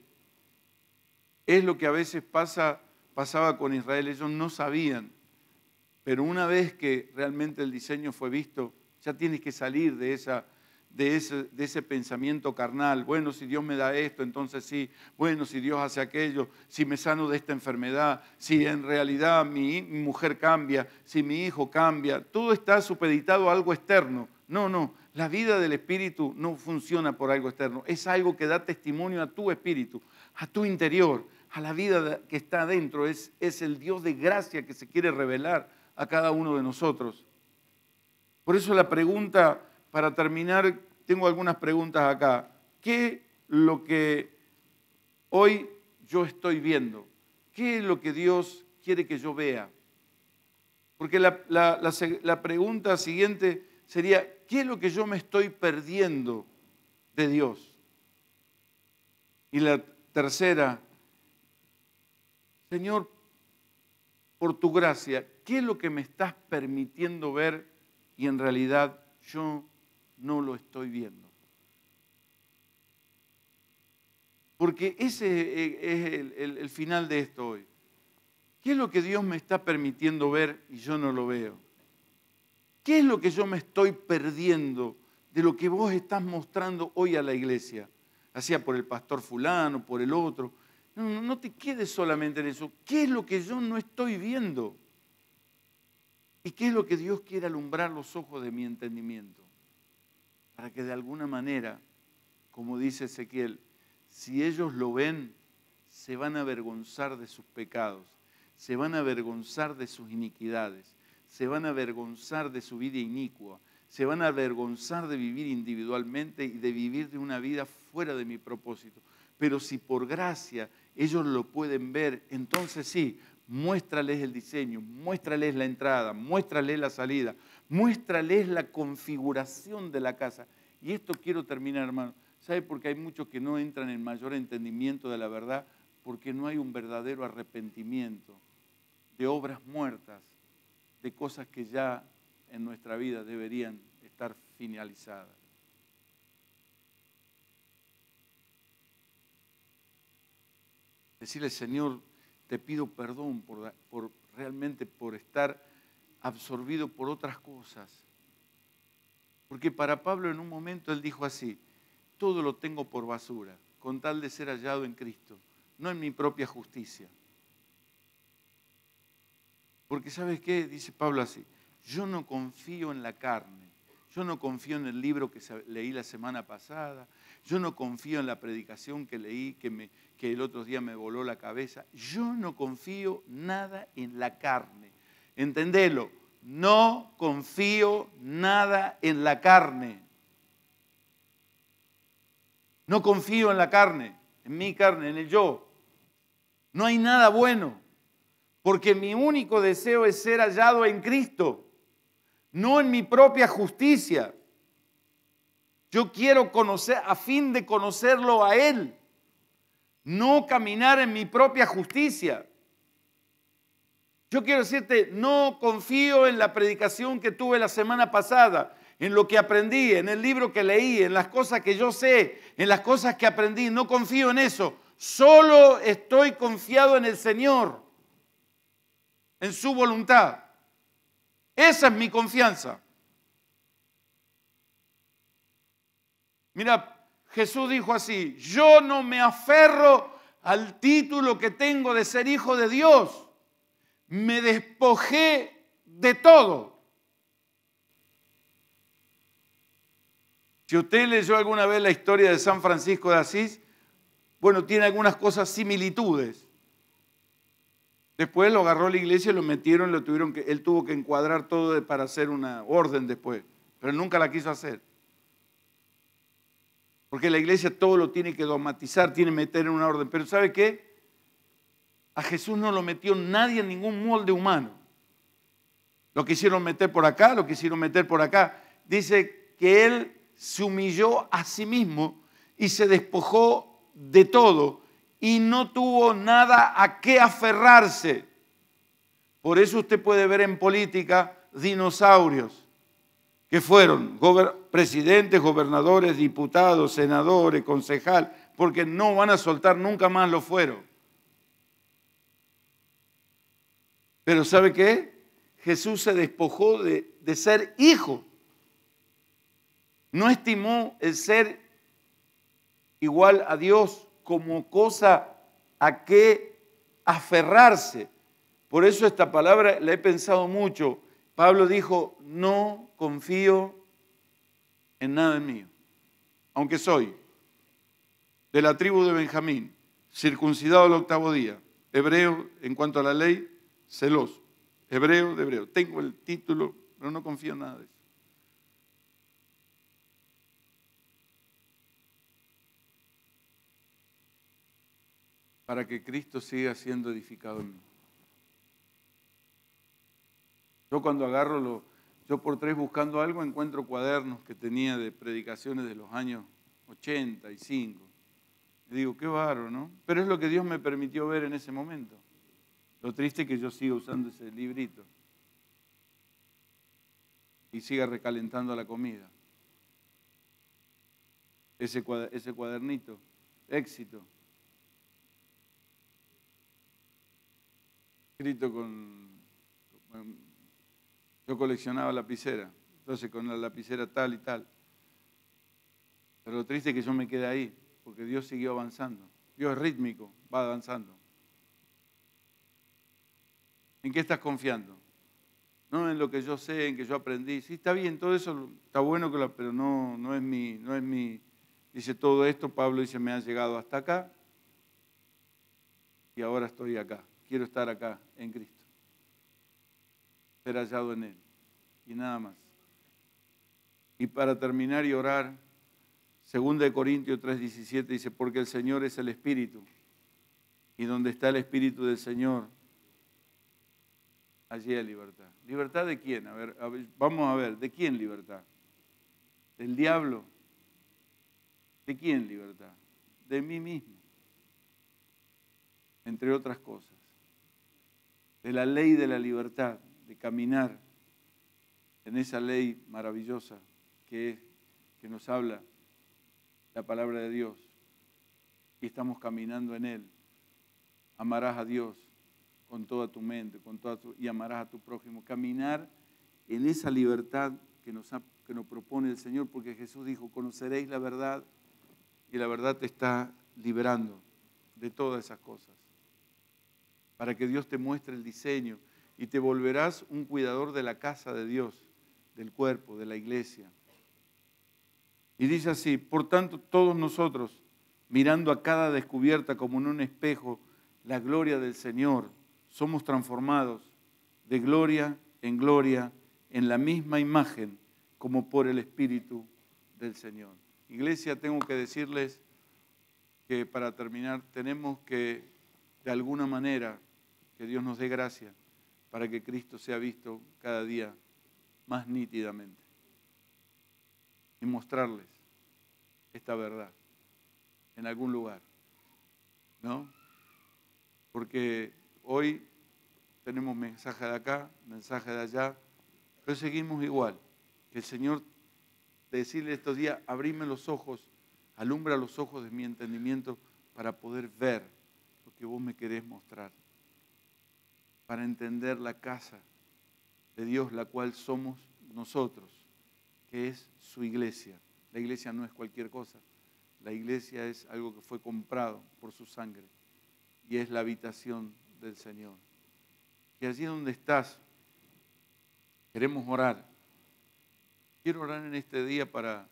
es lo que a veces pasa, pasaba con Israel, ellos no sabían, pero una vez que realmente el diseño fue visto, ya tienes que salir de esa... De ese, pensamiento carnal. Bueno, si Dios me da esto, entonces sí. Bueno, si Dios hace aquello, si me sano de esta enfermedad, si en realidad mi mujer cambia, si mi hijo cambia. Todo está supeditado a algo externo. No, no. La vida del espíritu no funciona por algo externo. Es algo que da testimonio a tu espíritu, a tu interior a la vida que está adentro. Es, es el Dios de gracia que se quiere revelar a cada uno de nosotros. Por eso la pregunta, para terminar, tengo algunas preguntas acá. ¿Qué lo que hoy yo estoy viendo? ¿Qué es lo que Dios quiere que yo vea? Porque la, la, pregunta siguiente sería, ¿qué es lo que yo me estoy perdiendo de Dios? Y la tercera, Señor, por tu gracia, ¿qué es lo que me estás permitiendo ver y en realidad yo no lo estoy viendo? Porque ese es el, final de esto hoy. ¿Qué es lo que Dios me está permitiendo ver y yo no lo veo? ¿Qué es lo que yo me estoy perdiendo de lo que vos estás mostrando hoy a la iglesia? Hacía por el pastor fulano, por el otro no, no te quedes solamente en eso. ¿Qué es lo que yo no estoy viendo? ¿Y qué es lo que Dios quiere alumbrar los ojos de mi entendimiento? Para que de alguna manera, como dice Ezequiel, si ellos lo ven, se van a avergonzar de sus pecados, se van a avergonzar de sus iniquidades, se van a avergonzar de su vida inicua, se van a avergonzar de vivir individualmente y de vivir de una vida fuera de mi propósito. Pero si por gracia ellos lo pueden ver, entonces sí, muéstrales el diseño, muéstrales la entrada, muéstrales la salida, muéstrales la configuración de la casa. Y esto quiero terminar, hermano. ¿Sabe por qué hay muchos que no entran en mayor entendimiento de la verdad? Porque no hay un verdadero arrepentimiento de obras muertas, de cosas que ya en nuestra vida deberían estar finalizadas. decirle, Señor, te pido perdón por, realmente por estar absorbido por otras cosas. Porque para Pablo en un momento él dijo así, todo lo tengo por basura, con tal de ser hallado en Cristo, no en mi propia justicia. Porque sabes qué, dice Pablo así, yo no confío en la carne, yo no confío en el libro que leí la semana pasada. Yo no confío en la predicación que leí, que, me, el otro día me voló la cabeza. Yo no confío nada en la carne. Entendelo, no confío nada en la carne. No confío en la carne, en mi carne, en el yo. No hay nada bueno, porque mi único deseo es ser hallado en Cristo no en mi propia justicia. Yo quiero conocer a fin de conocerlo a Él, no caminar en mi propia justicia. Yo quiero decirte, no confío en la predicación que tuve la semana pasada, en lo que aprendí, en el libro que leí, en las cosas que yo sé, en las cosas que aprendí. No confío en eso. Solo estoy confiado en el Señor, en su voluntad. Esa es mi confianza. Mira, Jesús dijo así, yo no me aferro al título que tengo de ser hijo de Dios, me despojé de todo. Si usted leyó alguna vez la historia de San Francisco de Asís, bueno, tiene algunas cosas similitudes. Después lo agarró la iglesia, lo metieron, lo tuvieron que, él tuvo que encuadrar todo para hacer una orden después, pero nunca la quiso hacer. Porque la iglesia todo lo tiene que dogmatizar, tiene que meter en una orden. Pero ¿sabe qué? A Jesús no lo metió nadie en ningún molde humano. Lo quisieron meter por acá, lo quisieron meter por acá. Dice que él se humilló a sí mismo y se despojó de todo y no tuvo nada a qué aferrarse. Por eso usted puede ver en política dinosaurios que fueron presidentes, gobernadores, diputados, senadores, concejal, porque no van a soltar nunca más lo fueron. Pero ¿sabe qué? Jesús se despojó de, de ser hijo. No estimó el ser igual a Dios como cosa a qué aferrarse. Por eso esta palabra la he pensado mucho. Pablo dijo, no confío en nada mío, aunque soy de la tribu de Benjamín, circuncidado el octavo día, hebreo en cuanto a la ley, celoso, hebreo de hebreo. Tengo el título, pero no confío en nada de eso. para que Cristo siga siendo edificado en mí. Yo cuando agarro lo, yo por tres buscando algo encuentro cuadernos que tenía de predicaciones de los años 85. Y digo, qué barro, ¿no? Pero es lo que Dios me permitió ver en ese momento. Lo triste es que yo siga usando ese librito y siga recalentando la comida. Ese, cuadernito, éxito. escrito con... Yo coleccionaba lapicera, entonces con la lapicera tal y tal. Pero lo triste es que yo me quedé ahí, porque Dios siguió avanzando. Dios es rítmico, va avanzando. ¿En qué estás confiando? No en lo que yo sé, en que yo aprendí. Sí, está bien, todo eso está bueno, pero no, no, es mi, no es mi... Dice todo esto, Pablo dice, me han llegado hasta acá y ahora estoy acá quiero estar acá en Cristo, ser hallado en Él y nada más. Y para terminar y orar, 2 Corintios 3:17 dice, porque el Señor es el Espíritu, y donde está el Espíritu del Señor, allí hay libertad. ¿Libertad de quién? vamos a ver, ¿de quién libertad? ¿Del diablo? ¿De quién libertad? De mí mismo, entre otras cosas de la ley de la libertad, de caminar en esa ley maravillosa que que nos habla la palabra de Dios. Y estamos caminando en él. Amarás a Dios con toda tu mente, con toda y amarás a tu prójimo. Caminar en esa libertad que nos, que nos propone el Señor, porque Jesús dijo, conoceréis la verdad y la verdad te está liberando de todas esas cosas para que Dios te muestre el diseño y te volverás un cuidador de la casa de Dios, del cuerpo, de la iglesia. Y dice así, por tanto todos nosotros, mirando a cada descubierta como en un espejo la gloria del Señor, somos transformados de gloria en gloria en la misma imagen como por el Espíritu del Señor. Iglesia, tengo que decirles que para terminar tenemos que de alguna manera que Dios nos dé gracia para que Cristo sea visto cada día más nítidamente y mostrarles esta verdad en algún lugar. ¿No? Porque hoy tenemos mensaje de acá, mensaje de allá, pero seguimos igual. Que el Señor decirle estos días, abrime los ojos, alumbra los ojos de mi entendimiento para poder ver lo que vos me querés mostrar para entender la casa de Dios, la cual somos nosotros, que es su iglesia. La iglesia no es cualquier cosa, la iglesia es algo que fue comprado por su sangre y es la habitación del Señor. Y allí donde estás, queremos orar. Quiero orar en este día para,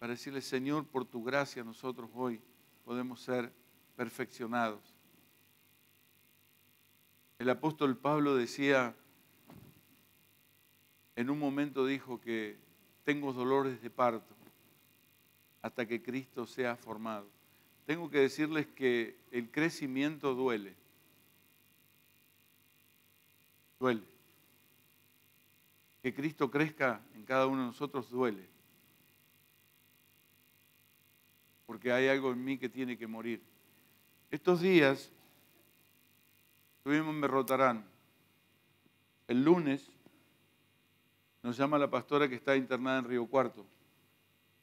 decirle, Señor, por tu gracia nosotros hoy podemos ser perfeccionados el apóstol Pablo decía, en un momento dijo que tengo dolores de parto hasta que Cristo sea formado. Tengo que decirles que el crecimiento duele. Duele. Que Cristo crezca en cada uno de nosotros duele. Porque hay algo en mí que tiene que morir. Estos días Tuvimos me rotarán. El lunes nos llama la pastora que está internada en Río Cuarto,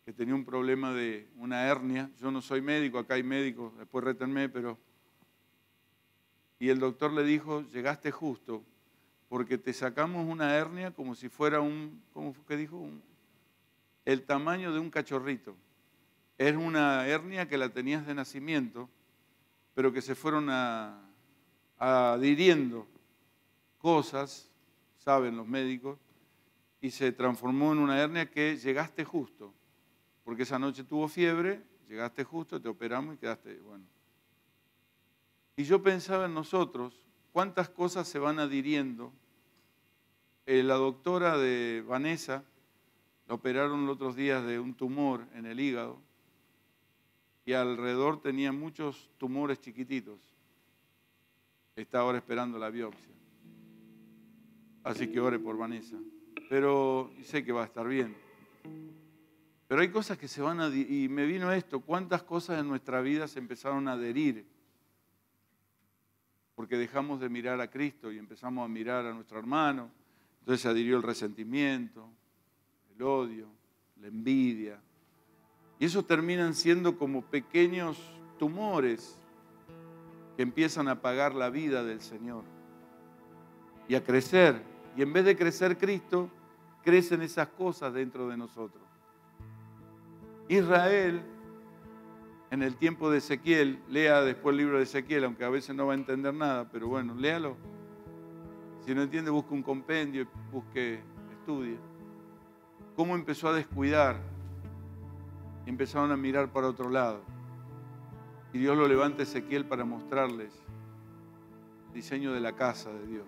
que tenía un problema de una hernia. Yo no soy médico, acá hay médicos, después rétenme, pero... Y el doctor le dijo, llegaste justo, porque te sacamos una hernia como si fuera un, ¿cómo fue que dijo? el tamaño de un cachorrito. Es una hernia que la tenías de nacimiento, pero que se fueron a, adhiriendo cosas, saben los médicos, y se transformó en una hernia que llegaste justo, porque esa noche tuvo fiebre, llegaste justo, te operamos y quedaste, bueno. Y yo pensaba en nosotros, cuántas cosas se van adhiriendo. Eh, la doctora de Vanessa la operaron los otros días de un tumor en el hígado y alrededor tenía muchos tumores chiquititos está ahora esperando la biopsia. Así que ore por Vanessa. Pero sé que va a estar bien. Pero hay cosas que se van a... Y me vino esto, ¿cuántas cosas en nuestra vida se empezaron a adherir? Porque dejamos de mirar a Cristo y empezamos a mirar a nuestro hermano. Entonces se adhirió el resentimiento, el odio, la envidia. Y eso terminan siendo como pequeños tumores que empiezan a pagar la vida del Señor y a crecer. Y en vez de crecer Cristo, crecen esas cosas dentro de nosotros. Israel, en el tiempo de Ezequiel, lea después el libro de Ezequiel, aunque a veces no va a entender nada, pero bueno, léalo. Si no entiende, busque un compendio, busque, estudie. Cómo empezó a descuidar. Empezaron a mirar para otro lado y Dios lo levanta a Ezequiel para mostrarles el diseño de la casa de Dios.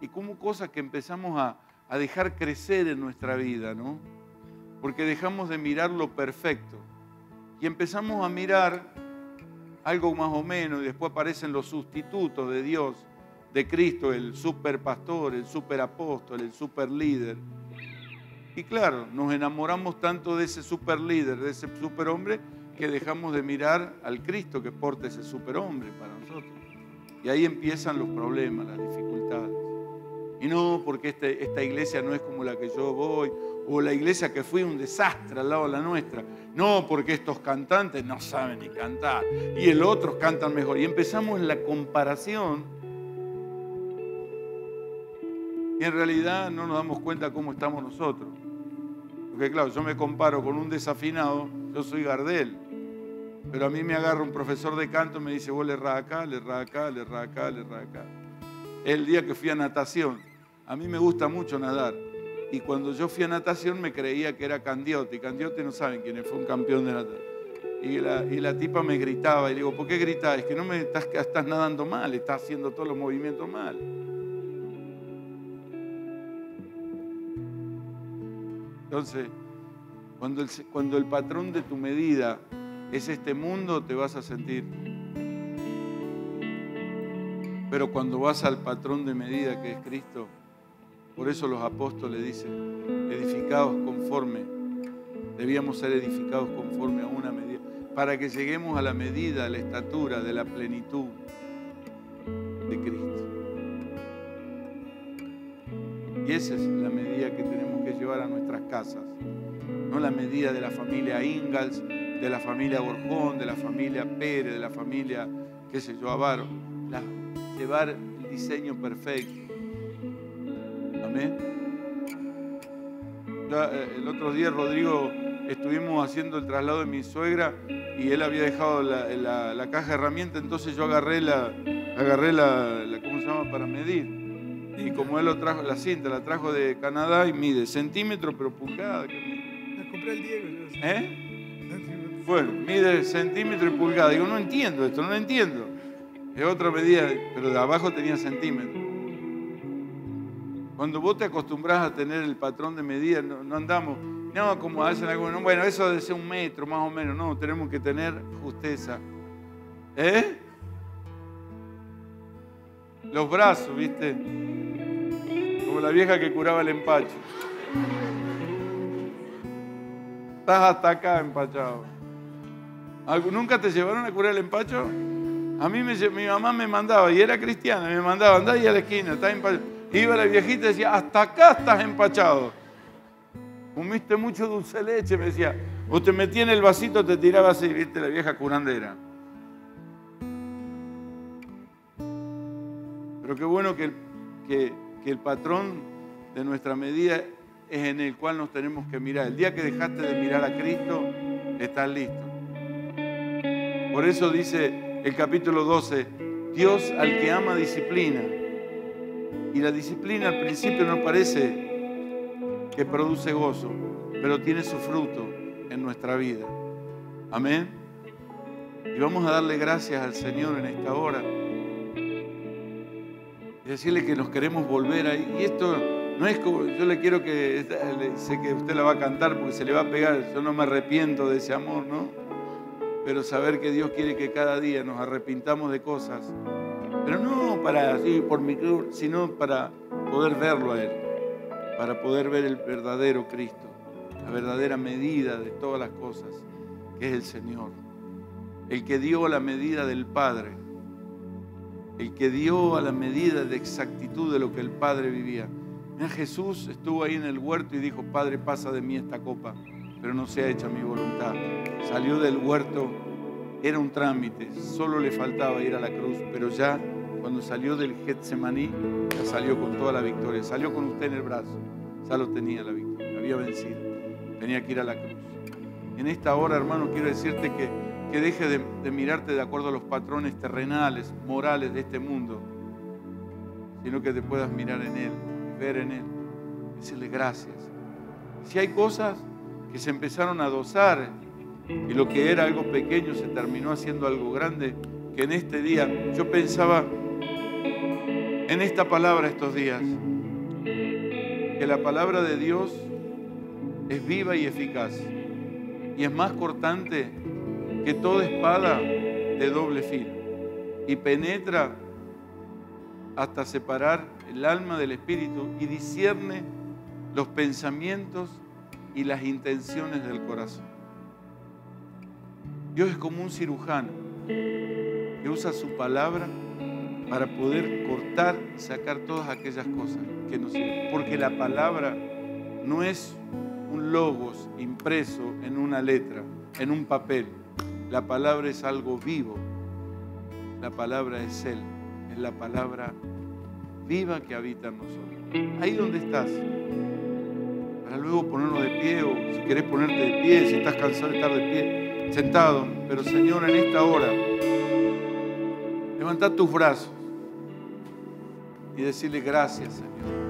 Y como cosas que empezamos a, dejar crecer en nuestra vida, ¿no? Porque dejamos de mirar lo perfecto y empezamos a mirar algo más o menos y después aparecen los sustitutos de Dios, de Cristo, el super pastor, el super apóstol, el super líder. Y claro, nos enamoramos tanto de ese super líder, de ese super hombre, que dejamos de mirar al Cristo que porta ese superhombre para nosotros. Y ahí empiezan los problemas, las dificultades. Y no porque este, esta iglesia no es como la que yo voy, o la iglesia que fue un desastre al lado de la nuestra. No, porque estos cantantes no saben ni cantar, y el otro cantan mejor. Y empezamos la comparación. Y en realidad no nos damos cuenta cómo estamos nosotros. Porque claro, yo me comparo con un desafinado, yo soy Gardel. Pero a mí me agarra un profesor de canto y me dice, vos le errás acá, le errás acá, le errás acá, le raca acá. El día que fui a natación, a mí me gusta mucho nadar. Y cuando yo fui a natación me creía que era Candiote. Candiote no saben quién fue un campeón de natación. Y la, tipa me gritaba y le digo, ¿por qué gritas? Es que no me estás, estás nadando mal, estás haciendo todos los movimientos mal. Entonces, cuando cuando el patrón de tu medida es este mundo, te vas a sentir. Pero cuando vas al patrón de medida que es Cristo, por eso los apóstoles dicen, edificados conforme, debíamos ser edificados conforme a una medida, para que lleguemos a la medida, a la estatura de la plenitud de Cristo. Y esa es la medida que tenemos que llevar a nuestras casas, no la medida de la familia Ingalls, de la familia Borjón, de la familia Pérez, de la familia, qué sé yo, Avaro. llevar el diseño perfecto. Amén. Eh, el otro día, Rodrigo, estuvimos haciendo el traslado de mi suegra y él había dejado la, caja de herramientas, entonces yo agarré la, agarré la, ¿cómo se llama?, para medir. Y como él lo trajo, la cinta la trajo de Canadá y mide centímetros, pero pulgada. La compré el Diego. ¿Eh? Bueno, mide centímetro y pulgada. Digo, no entiendo esto, no entiendo. Es otra medida, pero de abajo tenía centímetro. Cuando vos te acostumbras a tener el patrón de medida, no, no andamos, no como hacen algunos, bueno, eso debe ser un metro más o menos, no, tenemos que tener justeza. ¿Eh? Los brazos, ¿viste? Como la vieja que curaba el empacho. Estás hasta acá empachado. ¿Nunca te llevaron a curar el empacho? A mí mi mamá me mandaba, y era cristiana, me mandaba, andá ahí a la esquina, estás empachado. Iba la viejita y decía, hasta acá estás empachado. Comiste mucho dulce leche, me decía. O te metí en el vasito, te tiraba así, viste, la vieja curandera. Pero qué bueno que el patrón de nuestra medida es en el cual nos tenemos que mirar. El día que dejaste de mirar a Cristo, estás listo. Por eso dice el capítulo 12, Dios al que ama disciplina. Y la disciplina al principio no parece que produce gozo, pero tiene su fruto en nuestra vida. Amén. Y vamos a darle gracias al Señor en esta hora. Y decirle que nos queremos volver ahí. Y esto no es como, yo le quiero que, sé que usted la va a cantar porque se le va a pegar, yo no me arrepiento de ese amor, ¿no? pero saber que Dios quiere que cada día nos arrepintamos de cosas, pero no para así por cruz, sino para poder verlo a Él, para poder ver el verdadero Cristo, la verdadera medida de todas las cosas, que es el Señor, el que dio la medida del Padre, el que dio a la medida de exactitud de lo que el Padre vivía. Jesús estuvo ahí en el huerto y dijo, Padre, pasa de mí esta copa pero no se hecho a mi voluntad. Salió del huerto, era un trámite, solo le faltaba ir a la cruz, pero ya cuando salió del Getsemaní, ya salió con toda la victoria, salió con usted en el brazo, ya lo tenía la victoria, había vencido, tenía que ir a la cruz. En esta hora, hermano, quiero decirte que, que deje de, de mirarte de acuerdo a los patrones terrenales, morales de este mundo, sino que te puedas mirar en Él, ver en Él, decirle gracias. Si hay cosas que se empezaron a dosar y lo que era algo pequeño se terminó haciendo algo grande, que en este día yo pensaba en esta palabra estos días, que la palabra de Dios es viva y eficaz y es más cortante que toda espada de doble filo y penetra hasta separar el alma del espíritu y discierne los pensamientos y las intenciones del corazón. Dios es como un cirujano que usa su palabra para poder cortar, sacar todas aquellas cosas que nos sirven. Porque la palabra no es un logos impreso en una letra, en un papel. La palabra es algo vivo. La palabra es Él. Es la palabra viva que habita en nosotros. Ahí donde estás para luego ponernos de pie o si querés ponerte de pie, si estás cansado de estar de pie, sentado. Pero Señor, en esta hora, levanta tus brazos y decirle gracias, Señor.